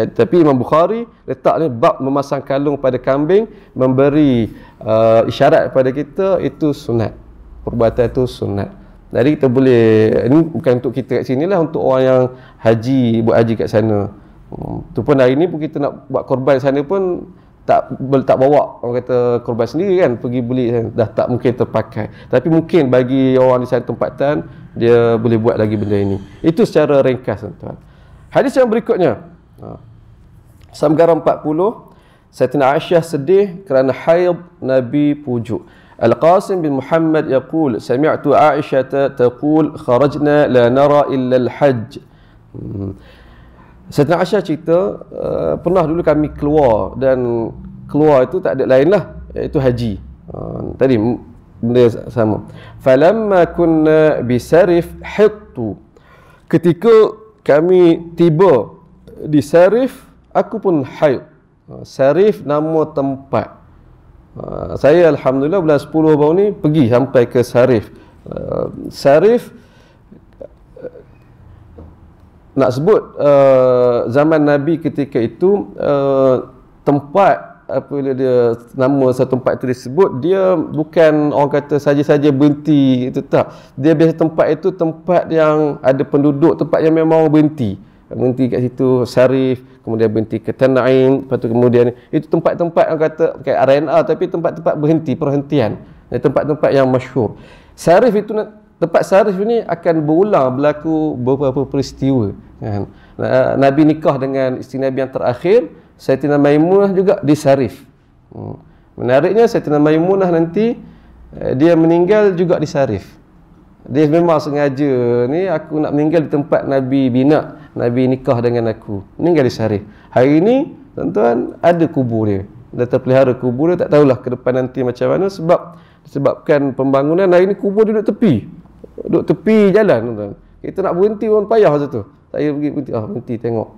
A: Eh, tapi Imam Bukhari letaknya bab memasang kalung pada kambing memberi uh, isyarat kepada kita itu sunat. Perbuatan itu sunat. Jadi kita boleh ini bukan untuk kita kat sini lah untuk orang yang haji buat haji kat sana. Hmm. Tu pun hari ni pun kita nak buat korban sana pun tak tak bawa orang kata korban sendiri kan pergi beli kan dah tak mungkin terpakai tapi mungkin bagi orang di sana tempatan dia boleh buat lagi benda ini itu secara ringkas tuan hadis yang berikutnya ha. Samgara 40 Saidina Aisyah sedih kerana haid Nabi pujuk Al-Qasim bin Muhammad yaqul sami'tu Aisyah taqul kharajna la nara illa al-hajj hmm. Saidina Aisyah cerita uh, pernah dulu kami keluar dan keluar itu tak ada lain lah iaitu haji. Uh, tadi benda sama. Falamma kunna bi Sarif hittu. Ketika kami tiba di Sarif aku pun haid. Uh, Sarif nama tempat uh, saya Alhamdulillah bulan 10 baru ni pergi sampai ke Sarif uh, Sarif nak sebut uh, zaman Nabi ketika itu uh, tempat apa dia, dia nama satu tempat itu disebut dia bukan orang kata saja-saja berhenti itu tak dia biasa tempat itu tempat yang ada penduduk tempat yang memang berhenti berhenti kat situ syarif kemudian berhenti ke Tanain lepas tu kemudian itu tempat-tempat orang kata bukan RNA tapi tempat-tempat berhenti perhentian tempat-tempat yang masyhur syarif itu tempat sarif ni akan berulang berlaku beberapa peristiwa kan? Nabi nikah dengan isteri Nabi yang terakhir Saitina Maimunah juga di sarif hmm. menariknya Saitina Maimunah nanti eh, dia meninggal juga di sarif dia memang sengaja ni aku nak meninggal di tempat Nabi bina Nabi nikah dengan aku meninggal di sarif hari ni tuan-tuan ada kubur dia dah terpelihara kubur dia tak tahulah ke depan nanti macam mana sebab disebabkan pembangunan hari ni kubur duduk tepi duduk tepi jalan tuan Kita nak berhenti pun payah satu. Saya pergi berhenti, ah berhenti tengok.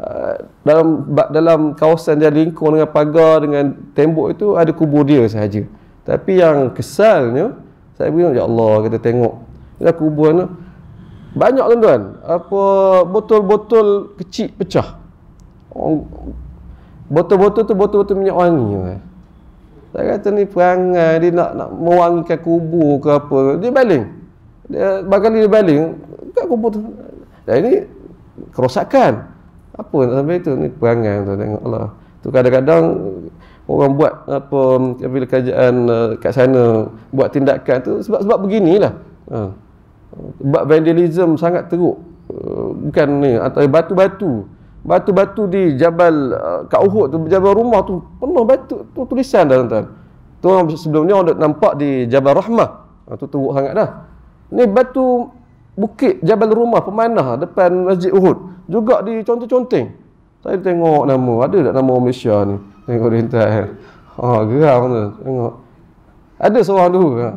A: Uh, dalam dalam kawasan dia lingkung dengan pagar dengan tembok itu ada kubur dia sahaja. Tapi yang kesalnya saya pergi ya Allah kita tengok. Dalam kuburan tu banyak tuan-tuan apa botol-botol kecil pecah. Oh, botol-botol tu botol-botol minyak wangi. Kan? Saya kata ni perangai dia nak, nak mewangikan kubur ke apa. Dia baling bagan dia baling kat komputer dan ini kerosakan apa sampai itu ni perangan tu tengok Allah tu kadang-kadang orang buat apa apabila kerajaan eh, kat sana buat tindakan tu sebab sebab beginilah ha. sebab vandalism sangat teruk eh, bukan ni atau batu-batu batu-batu di Jabal eh, Kak Uhud tu Jabal Rumah tu penuh batu tu tulisan dah tuan-tuan tu sebelum ni orang nampak di Jabal Rahmah ha, tu teruk sangat dah Ni batu bukit Jabal Rumah pemanah depan Masjid Uhud. Juga dicontoh-conteng. Saya tengok nama, ada tak nama orang Malaysia ni? Tengok rintai. Ha, geram tu. Tengok. Ada seorang tu. Ha.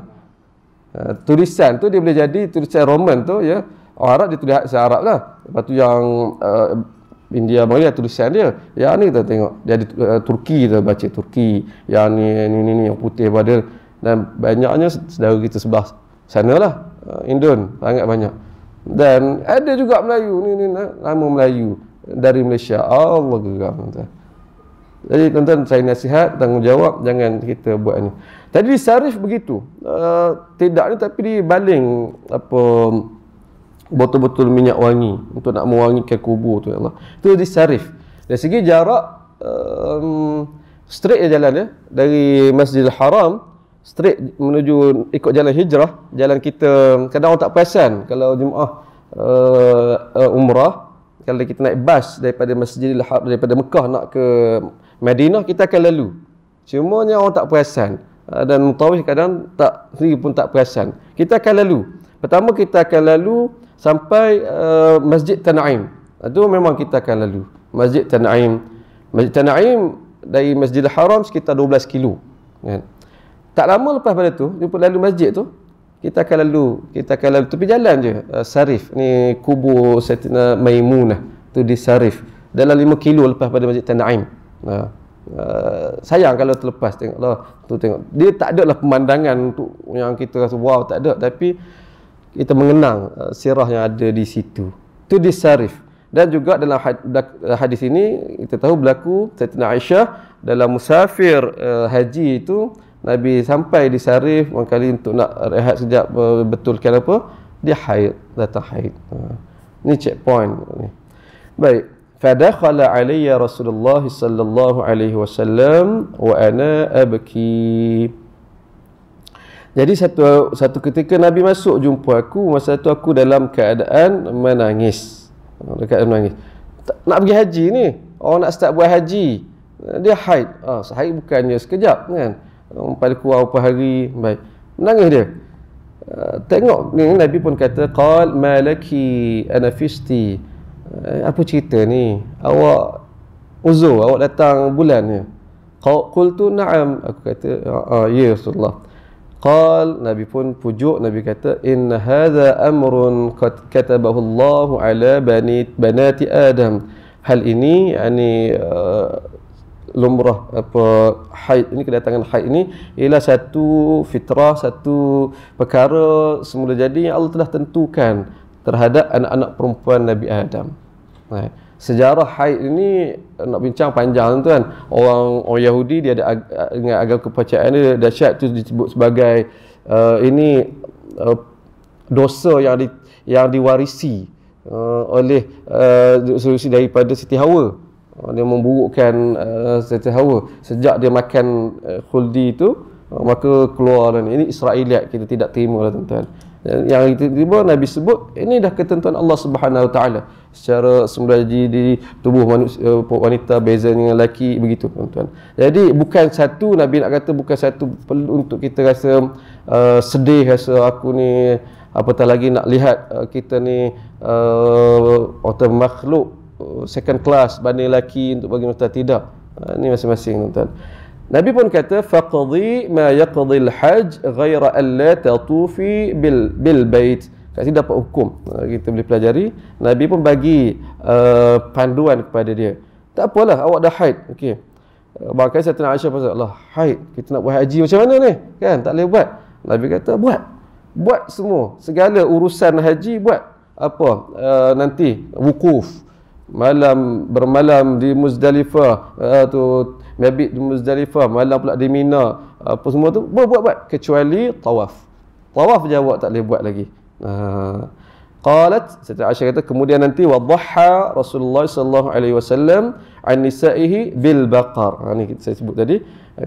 A: Uh, tulisan tu dia boleh jadi tulisan Roman tu ya. Orang Arab dia tulis bahasa Arab lah. Lepas tu yang uh, India bagi tulisan dia. Ya ni kita tengok. Dia ada uh, Turki tu baca Turki. Yang ni, ni ni ni yang putih pada dan banyaknya saudara kita sebelah sana lah Ah, Indon sangat banyak dan ada juga Melayu ni ni nah, lama Melayu dari Malaysia Allah geram tuan jadi tuan-tuan saya nasihat tanggungjawab jangan kita buat ni tadi Sarif begitu uh, tidak ni tapi dia baling apa botol-botol minyak wangi untuk nak mewangikan kubur tu ya Allah tu di Sarif dari segi jarak um, straight je jalan ya dari Masjidil Haram straight menuju ikut jalan hijrah jalan kita kadang orang tak perasan kalau jumaah eh, uh, eh, umrah kalau kita naik bas daripada Masjidil Haram daripada Mekah nak ke Madinah kita akan lalu cuma nya orang tak perasan eh, dan mutawif kadang tak sendiri pun tak perasan kita akan lalu pertama kita akan lalu sampai uh, Masjid Tan'im itu memang kita akan lalu Masjid Tan'im Masjid Tan'im dari Masjidil Haram sekitar 12 kilo kan tak lama lepas pada tu, jumpa lalu masjid tu, kita akan lalu, kita akan lalu tepi jalan je, uh, Sarif. Ni kubur Saidina Maimunah tu di Sarif. Dalam lima kilo lepas pada Masjid Tanaim. Ha. Uh, Uh, sayang kalau terlepas tengoklah tu tengok dia tak ada lah pemandangan untuk yang kita rasa wow tak ada tapi kita mengenang uh, sirah yang ada di situ tu di Sarif dan juga dalam uh, hadis ini kita tahu berlaku Saidatina Aisyah dalam musafir uh, haji itu Nabi sampai di Sarif orang kali untuk nak rehat sejak betulkan apa dia haid datang haid ha. ni checkpoint ni baik fadakhala alayya rasulullah sallallahu alaihi wasallam wa ana abki jadi satu satu ketika Nabi masuk jumpa aku masa tu aku dalam keadaan menangis dekat menangis nak pergi haji ni orang oh, nak start buat haji dia haid ah ha, haid bukannya sekejap kan pada kuah berapa hari baik menangis dia ah, tengok ni Nabi pun kata qal malaki anafisti uh, apa cerita ni awak uzur awak datang bulan ni qultu na'am aku kata uh, ya Rasulullah qal Nabi pun pujuk Nabi kata in hadha amrun kat katabahu Allah ala bani banati adam hal ini yani lumrah apa haid ini kedatangan haid ini ialah satu fitrah satu perkara semula jadi yang Allah telah tentukan terhadap anak-anak perempuan Nabi Adam. Right. Sejarah haid ini nak bincang panjang tu kan. Orang orang Yahudi dia ada ag- dengan agama kepercayaan dia dahsyat tu disebut sebagai uh, ini uh, dosa yang di, yang diwarisi uh, oleh uh, solusi daripada Siti Hawa. Uh, dia memburukkan uh, hawa sejak dia makan uh, khuldi itu uh, maka keluar dan ini Israeliat kita tidak terima lah tuan-tuan yang tiba-tiba Nabi sebut ini dah ketentuan Allah Subhanahu Wa Taala secara semula di tubuh manusia, uh, wanita beza dengan lelaki begitu tuan-tuan jadi bukan satu Nabi nak kata bukan satu perlu untuk kita rasa uh, sedih rasa aku ni apatah lagi nak lihat uh, kita ni uh, otak makhluk second class banding lelaki untuk bagi mata tidak. Ha, ini masing-masing tuan-tuan. Nabi pun kata faqdi ma yaqdi al-hajj ghaira an la tatufi bil bil bait. Kat sini dapat hukum. Ha, kita boleh pelajari. Nabi pun bagi uh, panduan kepada dia. Tak apalah awak dah haid. Okey. Uh, Bahkan saya tanya Aisyah pasal Allah haid. Kita nak buat haji macam mana ni? Kan tak boleh buat. Nabi kata buat. Buat semua. Segala urusan haji buat. Apa? Uh, nanti wukuf. Uh, malam bermalam di Muzdalifah uh, tu mabit di Muzdalifah malam pula di Mina apa semua tu buat buat buat kecuali tawaf tawaf je awak tak boleh buat lagi ah. qalat uh, Siti Aisyah kata kemudian nanti wadhaha Rasulullah sallallahu alaihi wasallam an nisaihi bil baqar ha, ni saya sebut tadi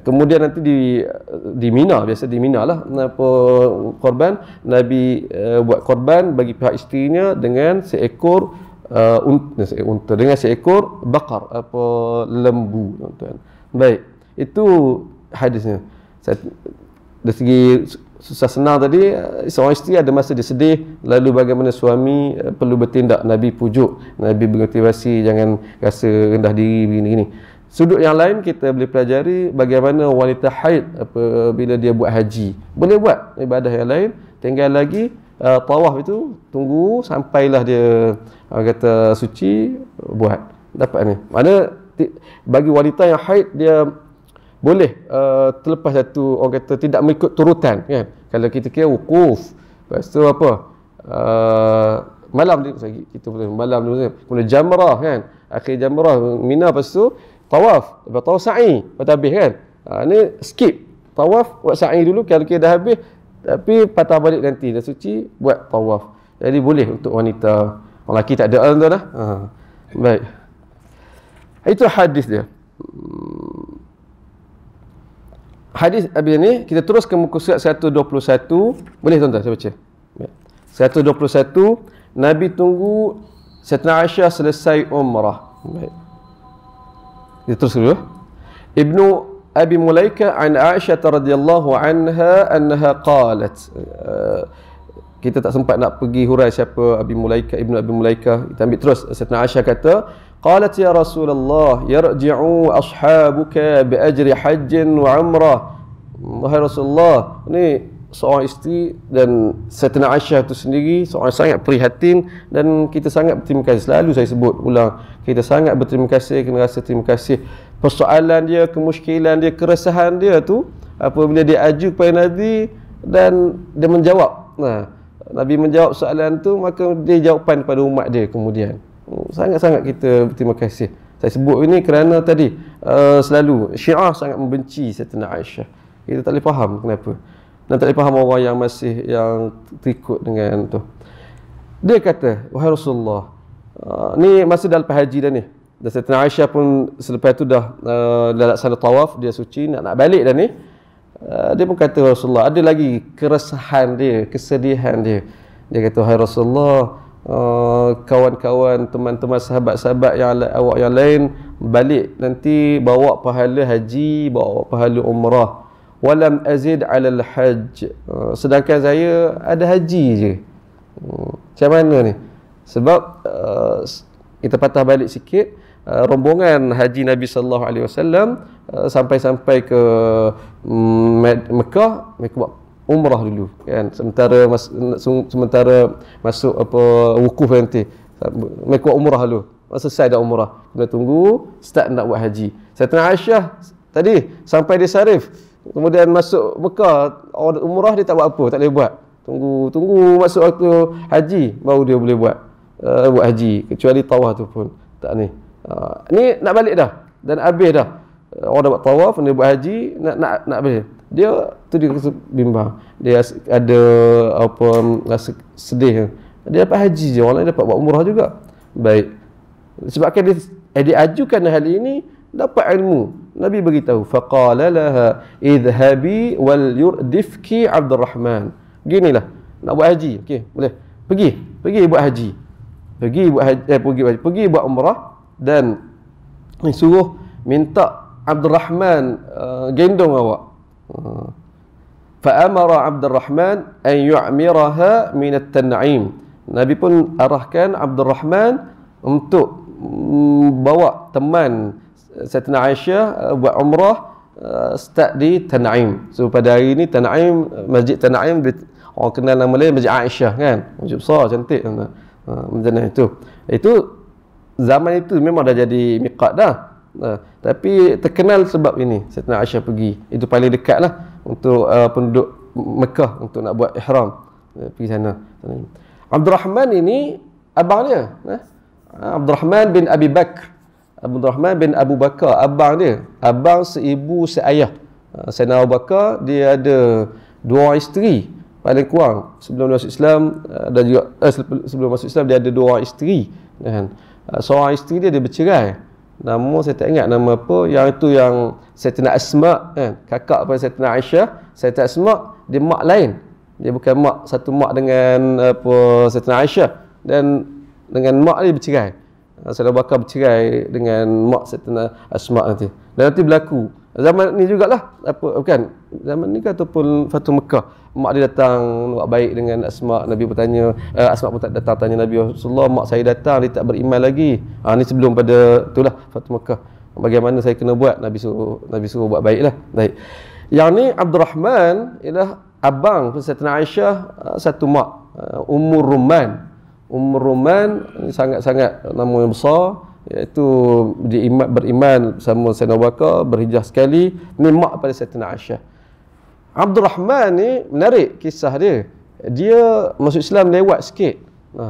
A: kemudian nanti di di Mina biasa di Mina lah apa korban Nabi uh, buat korban bagi pihak isterinya dengan seekor uh, eh, unta dengan seekor bakar apa lembu tuan Baik, itu hadisnya. Saya, dari segi susah senang tadi eh, seorang isteri ada masa dia sedih lalu bagaimana suami eh, perlu bertindak Nabi pujuk Nabi bermotivasi jangan rasa rendah diri begini-gini sudut yang lain kita boleh pelajari bagaimana wanita haid bila dia buat haji boleh buat ibadah yang lain tinggal lagi uh, eh, tawaf itu tunggu sampailah dia uh, kata suci buat dapat ni mana bagi wanita yang haid dia boleh uh, terlepas satu orang kata tidak mengikut turutan kan kalau kita kira wukuf lepas tu apa uh, malam ni lagi kita boleh malam ni kan? kena jamrah kan akhir jamrah mina lepas tu tawaf lepas tawaf sa'i lepas habis kan uh, ni skip tawaf buat sa'i dulu kalau kita dah habis tapi patah balik nanti dah suci buat tawaf. Jadi boleh untuk wanita. Orang lelaki tak ada lah tuan-tuan. Eh? Ha. Baik. Itu hadis dia. Hadis habis ni kita terus ke muka surat 121. Boleh tuan-tuan saya baca. Baik. 121 Nabi tunggu Saidina Aisyah selesai umrah. Baik. Kita terus dulu. Eh. Ibnu Abi مليكة عن عائشة رضي الله عنها أنها قالت kita tak sempat nak pergi hurai siapa Abi Mulaika Ibnu Abi Mulaika kita ambil terus Saidina Aisyah kata qalat ya Rasulullah yarji'u ashabuka bi ajri hajjin wa umrah wahai Rasulullah ni seorang isteri dan Saidina Aisyah tu sendiri seorang sangat prihatin dan kita sangat berterima kasih selalu saya sebut ulang kita sangat berterima kasih kena rasa terima kasih persoalan dia, kemuskilan dia, keresahan dia tu apabila dia ajuk kepada Nabi dan dia menjawab. Nah, ha. Nabi menjawab soalan tu maka dia jawapan kepada umat dia kemudian. Hmm, sangat-sangat kita berterima kasih. Saya sebut ini kerana tadi uh, selalu Syiah sangat membenci Saidatina Aisyah. Kita tak boleh faham kenapa. Dan tak boleh faham orang yang masih yang terikut dengan tu. Dia kata, "Wahai Rasulullah, uh, ni masih dalam haji dah ni." Dan Saidatina Aisyah pun selepas itu dah uh, dah salat tawaf, dia suci nak nak balik dah ni. Uh, dia pun kata Rasulullah, ada lagi keresahan dia, kesedihan dia. Dia kata, "Hai Rasulullah, uh, kawan-kawan, teman-teman sahabat-sahabat yang awak yang lain balik nanti bawa pahala haji, bawa pahala umrah. Walam azid 'ala al-hajj. Uh, sedangkan saya ada haji je." Hmm, macam mana ni? Sebab uh, kita patah balik sikit uh, Uh, rombongan haji Nabi sallallahu alaihi wasallam uh, sampai-sampai ke mm, Mekah mereka buat umrah dulu kan sementara mas, sementara masuk apa wukuf nanti mereka buat umrah dulu masa selesai dah umrah kena tunggu start nak buat haji saya tengah Aisyah tadi sampai di Sarif kemudian masuk Mekah orang umrah dia tak buat apa tak boleh buat tunggu tunggu masuk waktu haji baru dia boleh buat uh, buat haji kecuali tawaf tu pun tak ni Uh, ni nak balik dah dan habis dah. Ah, orang dah buat tawaf, dia buat haji, nak nak nak balik. Dia tu dia rasa bimbang. Dia ada apa rasa sedih. Dia dapat haji je, orang lain dapat buat umrah juga. Baik. Sebabkan dia eh, dia ajukan hal ini dapat ilmu. Nabi beritahu, faqala laha idhabi wal yurdifki Abdul Rahman. Ginilah. Nak buat haji. Okey, boleh. Pergi, pergi buat haji. Pergi buat haji, eh, pergi, pergi buat umrah dan suruh minta Abdul Rahman uh, eh, gendong awak eh, fa'amara Abdul Rahman an yu'miraha min at-tan'im Nabi pun arahkan Abdul Rahman untuk bawa teman Saidina Aisyah eh, buat umrah start di Tan'im. So pada hari ni Tan'im Masjid Tan'im orang kenal nama lain Masjid Aisyah kan. Masjid besar cantik tuan-tuan. itu. Itu zaman itu memang dah jadi miqat dah. Uh, tapi terkenal sebab ini Saidina Aisyah pergi. Itu paling dekat lah untuk uh, penduduk Mekah untuk nak buat ihram. Uh, pergi sana. Abdul Rahman ini abang dia. Eh? Ha? Ha, Abdul Rahman bin Abi Bakr. Abdul Rahman bin Abu Bakar. Abang dia. Abang seibu seayah. Sayyidina Abu Bakar dia ada dua isteri paling kurang sebelum masuk Islam uh, dan juga eh, sebelum masuk Islam dia ada dua isteri kan. Eh, seorang isteri dia dia bercerai nama saya tak ingat nama apa yang itu yang Saidatina Asma kan kakak pada Saidatina Aisyah Saidatina Asma dia mak lain dia bukan mak satu mak dengan apa Saya Saidatina Aisyah dan dengan mak dia bercerai eh, Saidah Bakar bercerai dengan mak saya Saidatina Asma nanti dan nanti berlaku zaman ni jugalah apa bukan zaman ni ke ataupun Fatu Mekah mak dia datang buat baik dengan Asma Nabi bertanya uh, eh, Asma pun tak datang tanya Nabi Rasulullah mak saya datang dia tak beriman lagi ha, ni sebelum pada itulah Fatimah Mekah bagaimana saya kena buat Nabi suruh Nabi suruh buat baiklah baik yang ni Abdul Rahman ialah abang Saidatina Aisyah uh, satu mak uh, Ummu Ruman Ummu Ruman sangat-sangat nama yang besar iaitu beriman, beriman sama Sayyidina Abu Bakar berhijrah sekali ni mak pada Saidatina Aisyah Abdul Rahman ni menarik kisah dia. Dia masuk Islam lewat sikit. Ha.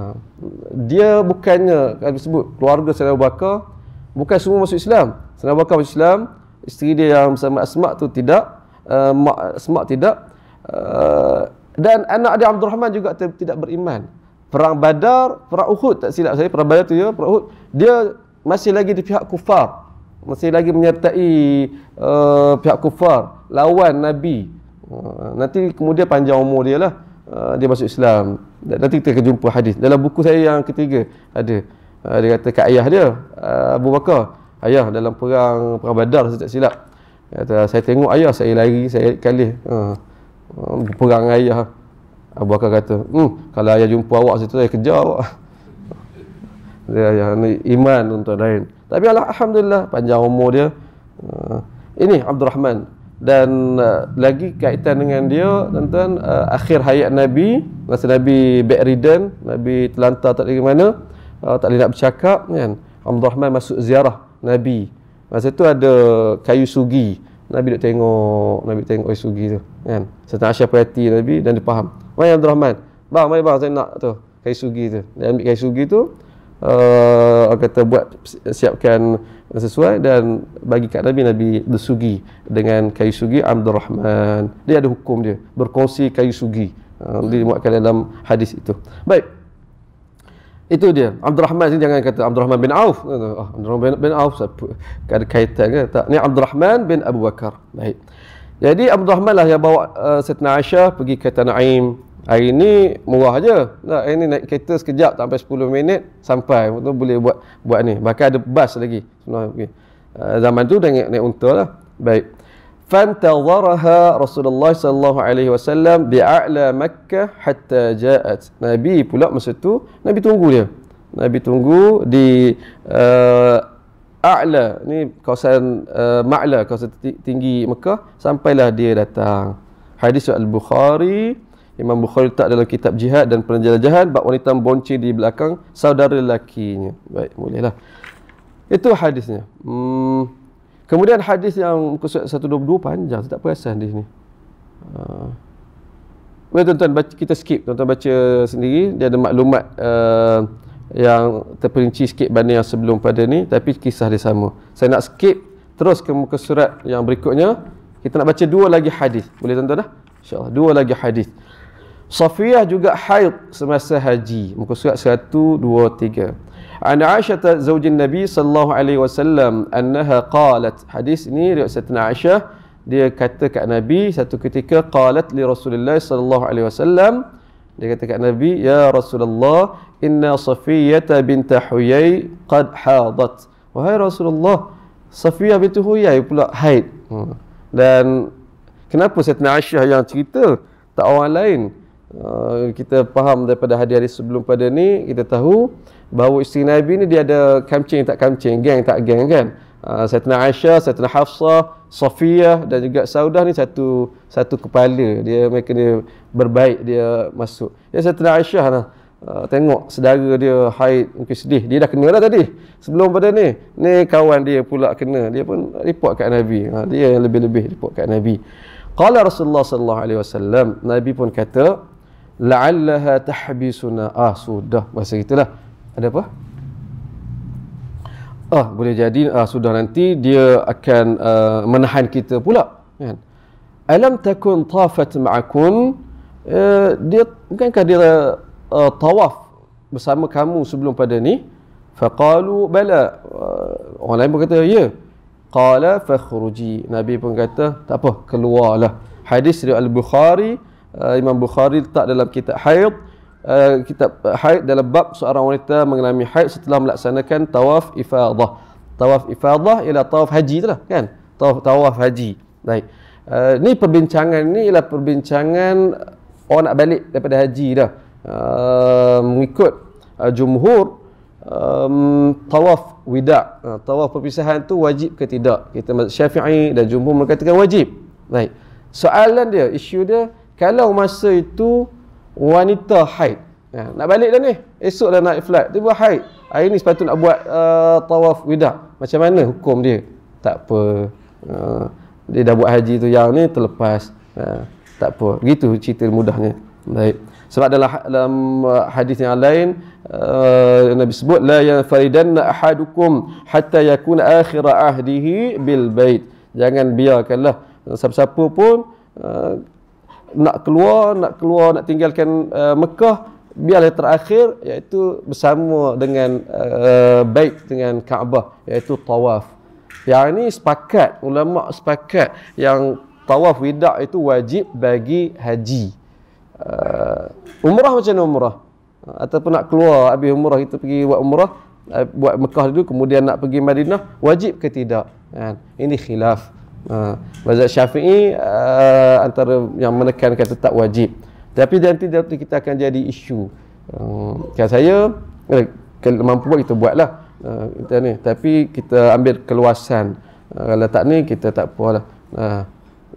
A: dia bukannya kalau sebut keluarga Sayyidina Abu Bakar bukan semua masuk Islam. Sayyidina Abu Bakar masuk Islam, isteri dia yang bersama Asma tu tidak, uh, Asma tidak. Uh, dan anak dia Abdul Rahman juga tidak beriman. Perang Badar, Perang Uhud tak silap saya, Perang Badar tu ya, Perang Uhud. Dia masih lagi di pihak kufar. Masih lagi menyertai uh, pihak kufar lawan Nabi Uh, nanti kemudian panjang umur dia lah uh, dia masuk Islam nanti kita akan jumpa hadis dalam buku saya yang ketiga ada uh, dia kata kat ayah dia Abu Bakar ayah dalam perang perang badar saya tak silap dia kata, saya tengok ayah saya lari saya kalih um, perang ayah Abu Bakar kata hmm, kalau ayah jumpa awak situ saya kejar awak dia ayah ni iman untuk lain tapi Alhamdulillah panjang umur dia ini Abdul Rahman dan uh, lagi kaitan dengan dia tuan-tuan uh, akhir hayat nabi masa nabi bedridden nabi terlantar tak tahu mana uh, tak boleh nak bercakap kan Abdul Rahman masuk ziarah nabi masa tu ada kayu sugi nabi duk tengok nabi tengok kayu sugi tu kan setan asyah perhati nabi dan dia faham mai Abdul Rahman bang mai bang saya nak tu kayu sugi tu dia ambil kayu sugi tu uh, kata buat siapkan yang sesuai dan bagi kat Nabi Nabi bersugi dengan kayu sugi Abdul Rahman dia ada hukum dia berkongsi kayu sugi ha, dia dimuatkan dalam hadis itu baik itu dia Abdul Rahman ni jangan kata Abdul Rahman bin Auf oh, ah, Abdul Rahman bin Auf siapa ada kaitan ke tak ni Abdul Rahman bin Abu Bakar baik jadi Abdul Rahman lah yang bawa uh, Aisyah pergi ke Tanaim Hari ni murah je. Tak, hari ni naik kereta sekejap tak sampai 10 minit sampai. Tu boleh buat buat ni. Bahkan ada bas lagi. Sebenarnya okay. Eh, zaman tu dah naik, naik unta lah. Baik. Fantazaraha Rasulullah sallallahu alaihi wasallam bi a'la Makkah hatta ja'at. Nabi pula masa tu Nabi tunggu dia. Nabi tunggu di uh, a'la ni kawasan uh, Ma'la kawasan tinggi Mekah sampailah dia datang. Hadis Al-Bukhari Imam Bukhari tak dalam kitab jihad dan penjelajahan bab wanita boncing di belakang saudara lelakinya. Baik, bolehlah. Itu hadisnya. Hmm. Kemudian hadis yang muka surat 122 panjang, tak perasan di sini. Uh. Ah. Baik, tuan-tuan baca, kita skip, tuan-tuan baca sendiri, dia ada maklumat uh, yang terperinci sikit banda yang sebelum pada ni tapi kisah dia sama. Saya nak skip terus ke muka surat yang berikutnya. Kita nak baca dua lagi hadis. Boleh tuan-tuan dah? InsyaAllah. Dua lagi hadis. Safiyah juga haid semasa haji. Muka surat 1, 2, 3. An Aisyah zaujin Nabi sallallahu alaihi wasallam annaha qalat. Hadis ini riwayat Saidina Aisyah dia kata kat Nabi satu ketika qalat li Rasulillah sallallahu alaihi wasallam dia kata kat Nabi ya Rasulullah inna Safiyyah bint Huyai qad hadat. Wahai Rasulullah, Safiyyah bint Huyai pula haid. Hmm. Dan kenapa Saidina Aisyah yang cerita tak orang lain? Eh, kita faham daripada hari-hari sebelum pada ni kita tahu bahawa isteri Nabi ni dia ada kancing tak kancing, geng tak geng kan. Uh, eh, Saidina Aisyah, Saidina Hafsa, Safiyah dan juga Saudah ni satu satu kepala dia mereka dia berbaik dia masuk. Ya Saidina Aisyah lah. Uh, tengok saudara dia haid mungkin sedih dia dah kena dah tadi sebelum pada ni ni kawan dia pula kena dia pun report kat nabi ha, dia yang lebih-lebih report kat nabi qala rasulullah sallallahu alaihi wasallam nabi pun kata la'allaha tahbisuna ah sudah bahasa kita lah ada apa ah boleh jadi ah sudah nanti dia akan uh, menahan kita pula kan alam takun tafat ma'akum uh, dia bukankah dia uh, tawaf bersama kamu sebelum pada ni faqalu bala uh, orang lain pun kata ya yeah. qala fakhruji nabi pun kata tak apa keluarlah hadis riwayat al-bukhari uh, Imam Bukhari letak dalam kitab haid uh, kitab haid dalam bab seorang wanita mengalami haid setelah melaksanakan tawaf ifadah tawaf ifadah ialah tawaf haji itulah kan tawaf tawaf haji baik uh, ni perbincangan ni ialah perbincangan orang nak balik daripada haji dah uh, mengikut uh, jumhur um, tawaf widak, uh, tawaf perpisahan tu wajib ke tidak kita Syafi'i dan jumhur mereka mengatakan wajib baik soalan dia isu dia kalau masa itu wanita haid ya, nak balik dah ni esok dah naik flight buat haid hari ni sepatutnya nak buat uh, tawaf wida macam mana hukum dia tak apa uh, dia dah buat haji tu yang ni terlepas uh, tak apa begitu cerita mudahnya baik sebab dalam dalam uh, hadis yang lain uh, Nabi sebut la yanfaridanna ahadukum hatta yakuna akhir ahdihi bil bait jangan biarkanlah siapa-siapa pun uh, nak keluar nak keluar nak tinggalkan uh, Mekah biarlah terakhir iaitu bersama dengan uh, baik dengan Kaabah iaitu tawaf. Yang ini sepakat ulama sepakat yang tawaf wida' itu wajib bagi haji. Uh, umrah macam umrah ataupun nak keluar habis umrah itu pergi buat umrah buat Mekah dulu kemudian nak pergi Madinah wajib ke tidak kan ini khilaf Ha, mazhab Syafi'i uh, antara yang menekankan tetap wajib. Tapi nanti dia kita akan jadi isu. Uh, kan saya eh, kalau mampu kita buatlah. Uh, kita ni. Tapi kita ambil keluasan. Uh, kalau tak ni kita tak apalah. Uh,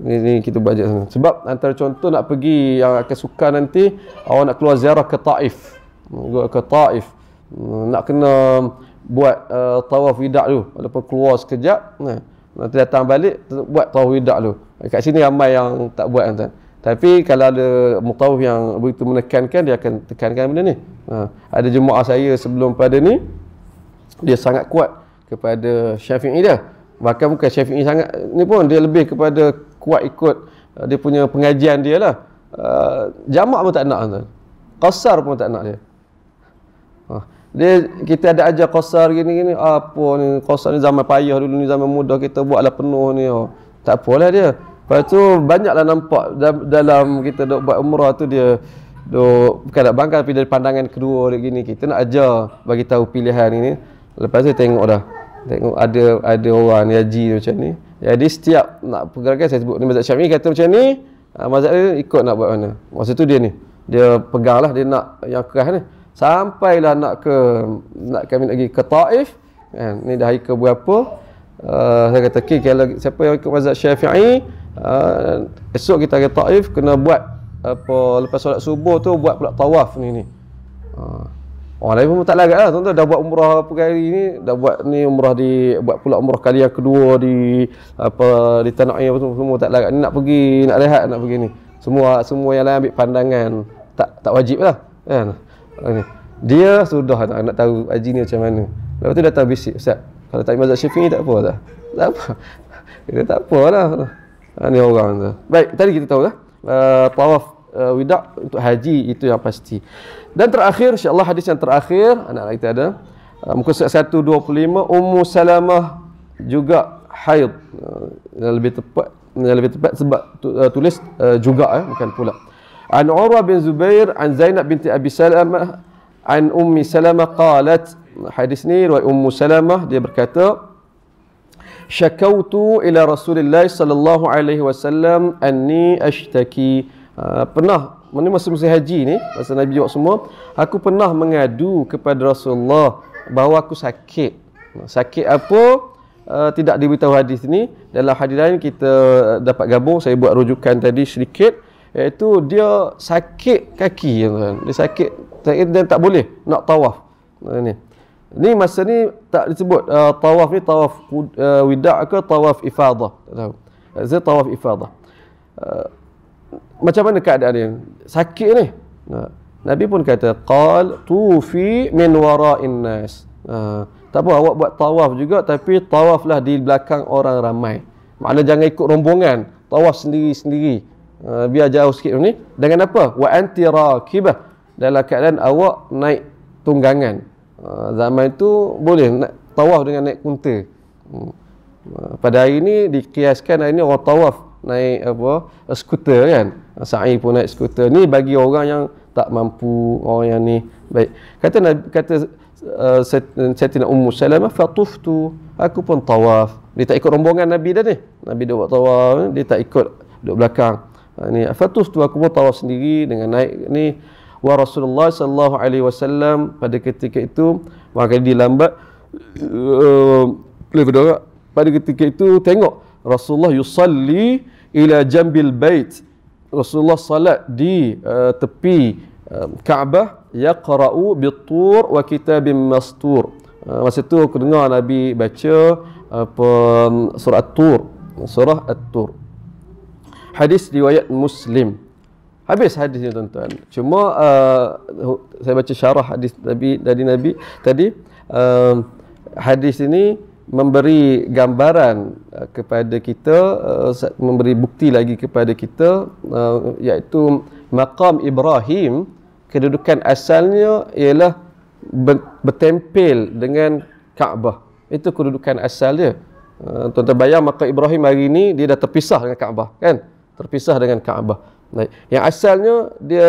A: ni, ni kita buat sana. Sebab antara contoh nak pergi yang akan suka nanti awak nak keluar ziarah ke Taif. Ke Taif. Uh, nak kena buat uh, tawaf wida' tu walaupun keluar sekejap. Nah. Eh. Uh. Nanti datang balik buat tahu widak tu. Kat sini ramai yang tak buat kan tuan. Tapi kalau ada mutawif yang begitu menekankan dia akan tekankan benda ni. Ha. ada jemaah saya sebelum pada ni dia sangat kuat kepada Syafi'i dia. Bahkan bukan Syafi'i sangat ni pun dia lebih kepada kuat ikut uh, dia punya pengajian dia lah. Uh, jamak pun tak nak tuan. Qasar pun tak nak dia. Dia, kita ada ajar kosar gini-gini. Ah, apa ni, kosar ni zaman payah dulu ni, zaman muda kita buatlah penuh ni. Oh. Tak apalah dia. Lepas tu, banyaklah nampak dalam kita dok buat umrah tu dia dok bukan nak bangga tapi dari pandangan kedua dia gini kita nak ajar bagi tahu pilihan ini lepas tu tengok dah tengok ada ada orang yang haji macam ni jadi ya, setiap nak pergerakan saya sebut ni mazhab syafi'i kata macam ni ah, mazhab ni ikut nak buat mana masa tu dia ni dia pegang lah, dia nak yang kerah ni sampailah nak ke nak kami lagi ke Taif kan ni dah ikut berapa uh, eh, saya kata okay, kalau siapa yang ikut mazhab Syafi'i uh, esok kita ke Taif kena buat apa lepas solat subuh tu buat pula tawaf ni ni uh, orang lain pun tak larat lah tuan-tuan dah buat umrah apa kali ni dah buat ni umrah di buat pula umrah kali yang kedua di apa di tanah air semua, semua tak larat ni nak pergi nak rehat nak pergi ni semua semua yang lain ambil pandangan tak tak wajib lah kan yeah ni. Dia sudah tak nak tahu Haji ni macam mana. Lepas tu datang bisik, Ustaz, kalau tak mazhab Syafi'i tak apa dah. Tak apa. Dia tak apa lah. Ini ah, orang tu. Baik, tadi kita tahu lah. Uh, power uh, widak untuk haji itu yang pasti. Dan terakhir, insyaAllah hadis yang terakhir. Anak anak kita ada. Uh, muka surat 125. Ummu Salamah juga hayat. Uh, yang lebih tepat. Yang lebih tepat sebab tu, uh, tulis uh, juga. Eh, bukan pula. An عروة bin Zubair An Zainab بنت Abi سلمة An أم Salamah قالت hadis نير وأم سلمة دي بركاته شكوت إلى رسول الله صلى الله عليه وسلم أني أشتكي pernah ini masa musim haji ni masa Nabi jawab semua aku pernah mengadu kepada Rasulullah bahawa aku sakit sakit apa uh, tidak diberitahu hadis ni dalam hadis lain kita eh, dapat gabung saya buat rujukan tadi sedikit iaitu dia sakit kaki ya tuan dia sakit dan tak boleh nak tawaf ni ni masa ni tak disebut uh, tawaf ni tawaf uh, wida' ke tawaf ifadah tahu ze tawaf ifadah uh, macam mana keadaan dia sakit ni Nabi pun kata qal tufi min wara'in nas uh, tak apa awak buat tawaf juga tapi tawaflah di belakang orang ramai maknanya jangan ikut rombongan tawaf sendiri-sendiri Eh, biar jauh sikit ni dengan apa wa anti rakibah dalam keadaan awak naik tunggangan eh, zaman itu boleh nak tawaf dengan naik unta hmm. eh, pada hari ini dikiaskan hari ini orang tawaf naik apa skuter kan sa'i pun naik skuter ni bagi orang yang tak mampu orang yang ni baik kata kata uh, Saidina Ummu Salamah fatuftu aku pun tawaf dia tak ikut rombongan Nabi dah ni Nabi dia buat tawaf dia tak ikut duduk belakang Ah, ni afatus tu aku pun tawaf sendiri dengan naik ni wa Rasulullah sallallahu alaihi wasallam pada ketika itu maka dia lambat eh, boleh berdoa pada ketika itu tengok Rasulullah yusalli ila jambil bait Rasulullah salat di uh, tepi uh, Kaabah yaqra'u bitur wa kitabim mastur uh, masa tu aku dengar Nabi baca apa surah At-Tur surah At-Tur hadis riwayat Muslim. Habis hadis ni tuan-tuan. Cuma uh, saya baca syarah hadis Nabi dari Nabi tadi uh, hadis ini memberi gambaran uh, kepada kita uh, memberi bukti lagi kepada kita uh, iaitu maqam Ibrahim kedudukan asalnya ialah bertempel dengan Kaabah. Itu kedudukan asalnya. dia. Uh, tuan-tuan bayang maqam Ibrahim hari ini dia dah terpisah dengan Kaabah kan? terpisah dengan Kaabah. Baik. Yang asalnya dia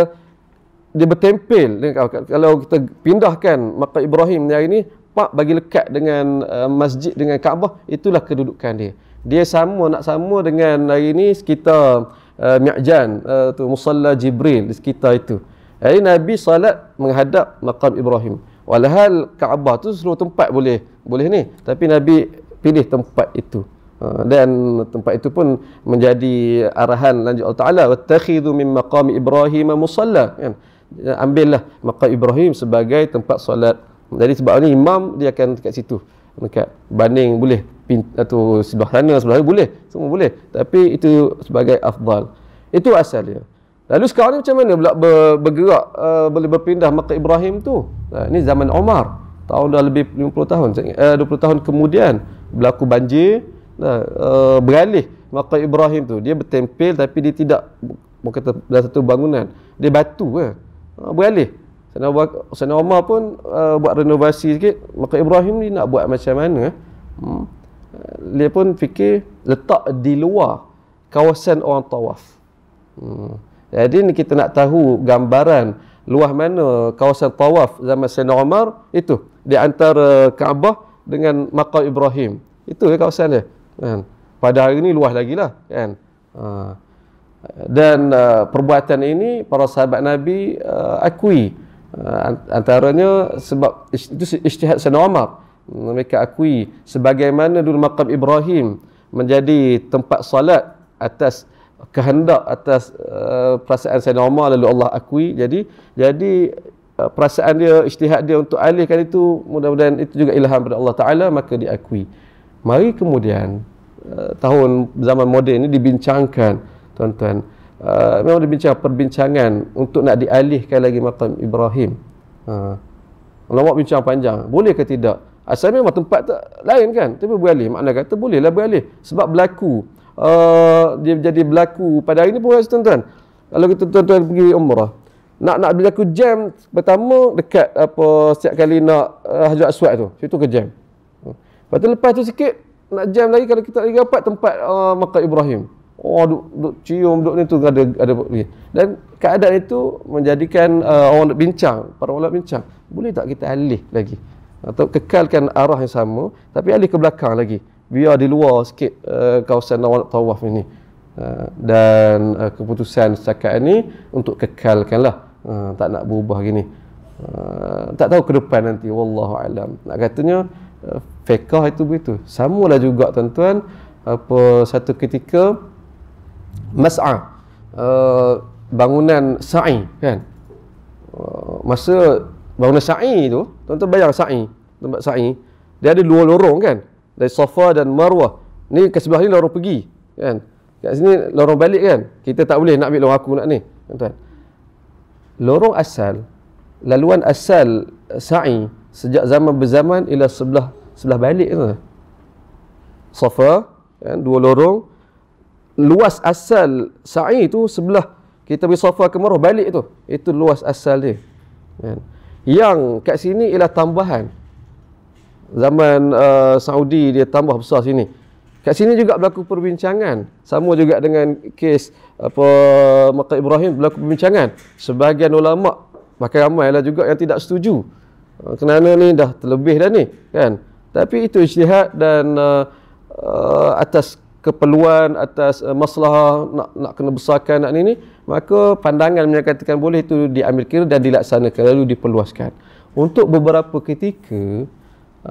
A: dia bertempel dengan Kaabah. Kalau kita pindahkan makam Ibrahim yang ini pak bagi lekat dengan uh, masjid dengan Kaabah itulah kedudukan dia. Dia sama nak sama dengan hari ini sekitar uh, Mi'jan uh, tu Musalla Jibril di sekitar itu. Jadi Nabi salat menghadap makam Ibrahim. Walhal Kaabah tu seluruh tempat boleh boleh ni tapi Nabi pilih tempat itu. Uh, dan tempat itu pun menjadi arahan lanjut Allah Taala wattakhidhu min maqam ibrahim musalla kan ya, ambillah maqam ibrahim sebagai tempat solat jadi sebab ni imam dia akan dekat situ dekat banding boleh atau sebelah sana sebelah sana boleh semua boleh tapi itu sebagai afdal itu asalnya lalu sekarang ni macam mana pula bergerak uh, boleh berpindah maqam ibrahim tu ini zaman Omar tahun dah lebih 50 tahun 20 eh, tahun kemudian berlaku banjir Nah, uh, beralih maka Ibrahim tu dia bertempel tapi dia tidak bukan dalam satu bangunan dia batu ke uh, beralih Sana Omar pun uh, buat renovasi sikit maka Ibrahim ni nak buat macam mana hmm. dia pun fikir letak di luar kawasan orang tawaf hmm. jadi ni kita nak tahu gambaran luah mana kawasan tawaf zaman Sayyidina Umar itu di antara Kaabah dengan Maqam Ibrahim itu ya kawasan dia kan? pada hari ini luas lagi lah kan? ha. dan uh, perbuatan ini para sahabat Nabi uh, akui uh, antaranya sebab itu isytihad senawamak mereka akui sebagaimana dulu makam Ibrahim menjadi tempat salat atas kehendak atas uh, perasaan Sayyidina Umar lalu Allah akui jadi jadi uh, perasaan dia ijtihad dia untuk alihkan itu mudah-mudahan itu juga ilham daripada Allah Taala maka diakui mari kemudian Eh, tahun zaman moden ini dibincangkan tuan-tuan uh, memang dibincang perbincangan untuk nak dialihkan lagi makam Ibrahim ha. Uh, bincang panjang boleh ke tidak asal memang tempat tak lain kan tapi beralih makna kata boleh? beralih sebab berlaku uh, dia jadi berlaku pada hari ini pun tuan-tuan kalau kita tuan-tuan pergi umrah nak nak berlaku jam pertama dekat apa setiap kali nak uh, hajat aswad tu situ ke jam Lepas tu lepas tu sikit nak jam lagi kalau kita lagi dapat tempat uh, makam Ibrahim. Oh duk, duk cium duk ni tu ada ada dan keadaan itu menjadikan uh, orang nak bincang, para ulama bincang. Boleh tak kita alih lagi? Atau kekalkan arah yang sama tapi alih ke belakang lagi. Biar di luar sikit uh, kawasan awal tawaf ini. Uh, dan uh, keputusan setakat ini untuk kekalkanlah. Uh, tak nak berubah gini. Uh, tak tahu ke depan nanti wallahu alam. Nak katanya uh, eh, fiqah itu begitu samalah juga tuan-tuan apa satu ketika mas'a uh, eh, bangunan sa'i kan uh, masa bangunan sa'i itu tuan-tuan bayang sa'i tempat sa'i dia ada dua lorong kan dari Safa dan Marwah ni ke sebelah ni lorong pergi kan kat sini lorong balik kan kita tak boleh nak ambil lorong aku nak ni tuan-tuan lorong asal laluan asal sa'i sejak zaman berzaman ila sebelah sebelah balik tu. Safa kan dua lorong luas asal sa'i tu sebelah kita pergi Safa ke Marwah balik tu. Itu luas asal dia. Kan. Yang kat sini ialah tambahan. Zaman uh, Saudi dia tambah besar sini. Kat sini juga berlaku perbincangan. Sama juga dengan kes apa Maka Ibrahim berlaku perbincangan. Sebahagian ulama bahkan ramai lah juga yang tidak setuju. Ah, kerana ni dah terlebih dah ni kan tapi itu ijtihad dan uh, uh, atas keperluan atas uh, masalah nak nak kena besarkan nak ni ni maka pandangan menyatakan boleh itu diambil kira dan dilaksanakan lalu diperluaskan untuk beberapa ketika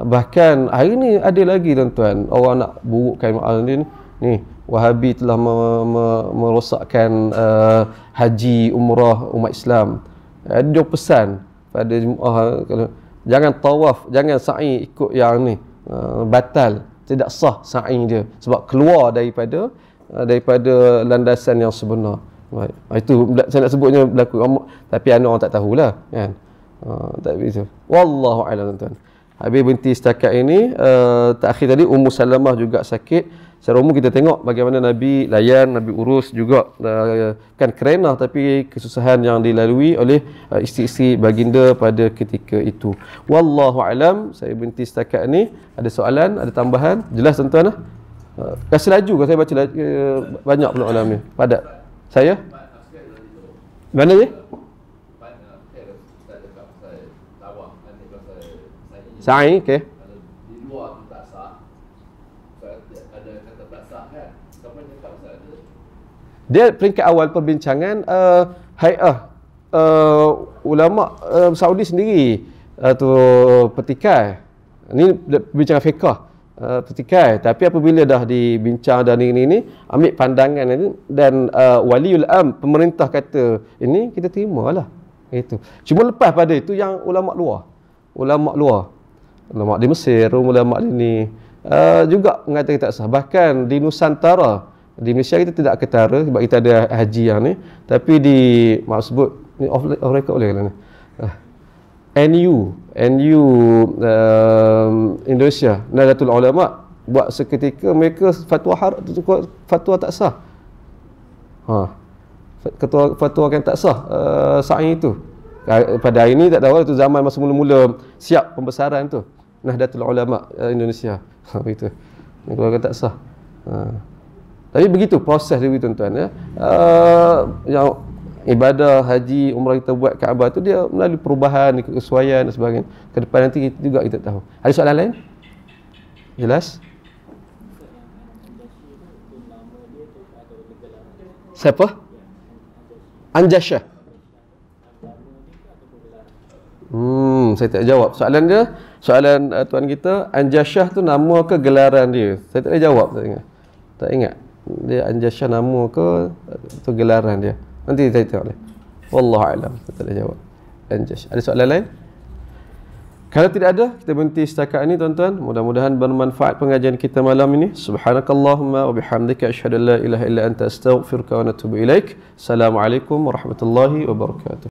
A: bahkan hari ni ada lagi tuan-tuan orang nak burukkan Imam Ali ni ni Wahabi telah me- me- merosakkan uh, haji umrah umat Islam ada dua pesan pada jemaah kalau jangan tawaf jangan sa'i ikut yang ni uh, batal tidak sah sa'i dia sebab keluar daripada uh, daripada landasan yang sebenar baik ah, itu saya nak sebutnya berlaku tapi anda orang tak tahulah kan uh, tak begitu wallahu a'lam tuan Habib binti setakat ini uh, terakhir tadi Ummu Salamah juga sakit Secara umum kita tengok bagaimana Nabi layan, Nabi urus juga uh, kan kerenah tapi kesusahan yang dilalui oleh uh, isteri-isteri baginda pada ketika itu. Wallahu alam, saya berhenti setakat ni. Ada soalan, ada tambahan? Jelas tuan-tuan lah. Uh, kasih laju kalau saya baca uh, banyak pula alam ni. Pada saya? Mana ni? Sa'i, okey. dia peringkat awal perbincangan uh, eh, hai'ah eh, uh, eh, ulama uh, Saudi sendiri uh, tu petikai ini perbincangan fiqah uh, petikai tapi apabila dah dibincang dan ini ini ambil pandangan ini dan uh, waliul am pemerintah kata ini kita terima lah itu cuma lepas pada itu yang ulama luar ulama luar ulama di Mesir ulama di ni uh, juga mengatakan tak sah bahkan di Nusantara di Malaysia kita tidak ketara sebab kita ada haji yang ni tapi di maaf sebut ni off, off record boleh kan ni ah. NU NU um, Indonesia Nahdlatul Ulama buat seketika mereka fatwa haram fatwa tak sah ha ketua fatwa kan tak sah uh, saat itu pada hari ini tak tahu lah, itu zaman masa mula-mula siap pembesaran tu Nahdlatul Ulama uh, Indonesia begitu ha, mereka kata tak sah ha. Tapi begitu proses dia tuan-tuan ya. Uh, yang ibadah haji umrah kita buat Kaabah tu dia melalui perubahan ikut kesesuaian dan sebagainya. Ke depan nanti kita juga kita tahu. Ada soalan lain? Jelas? Siapa? Anjasha. Hmm, saya tak jawab. Soalan dia, soalan uh, tuan kita, Anjasha tu nama ke gelaran dia? Saya tak ada jawab, saya ingat. Tak ingat dia Anjasha nama ke tu gelaran dia nanti kita tengok lagi Wallahu alam saya tak ada jawab anjash. ada soalan lain kalau tidak ada kita berhenti setakat ini tuan-tuan mudah-mudahan bermanfaat pengajian kita malam ini subhanakallahumma wa bihamdika asyhadu an la ilaha illa anta astaghfiruka wa atubu ilaik assalamualaikum warahmatullahi wabarakatuh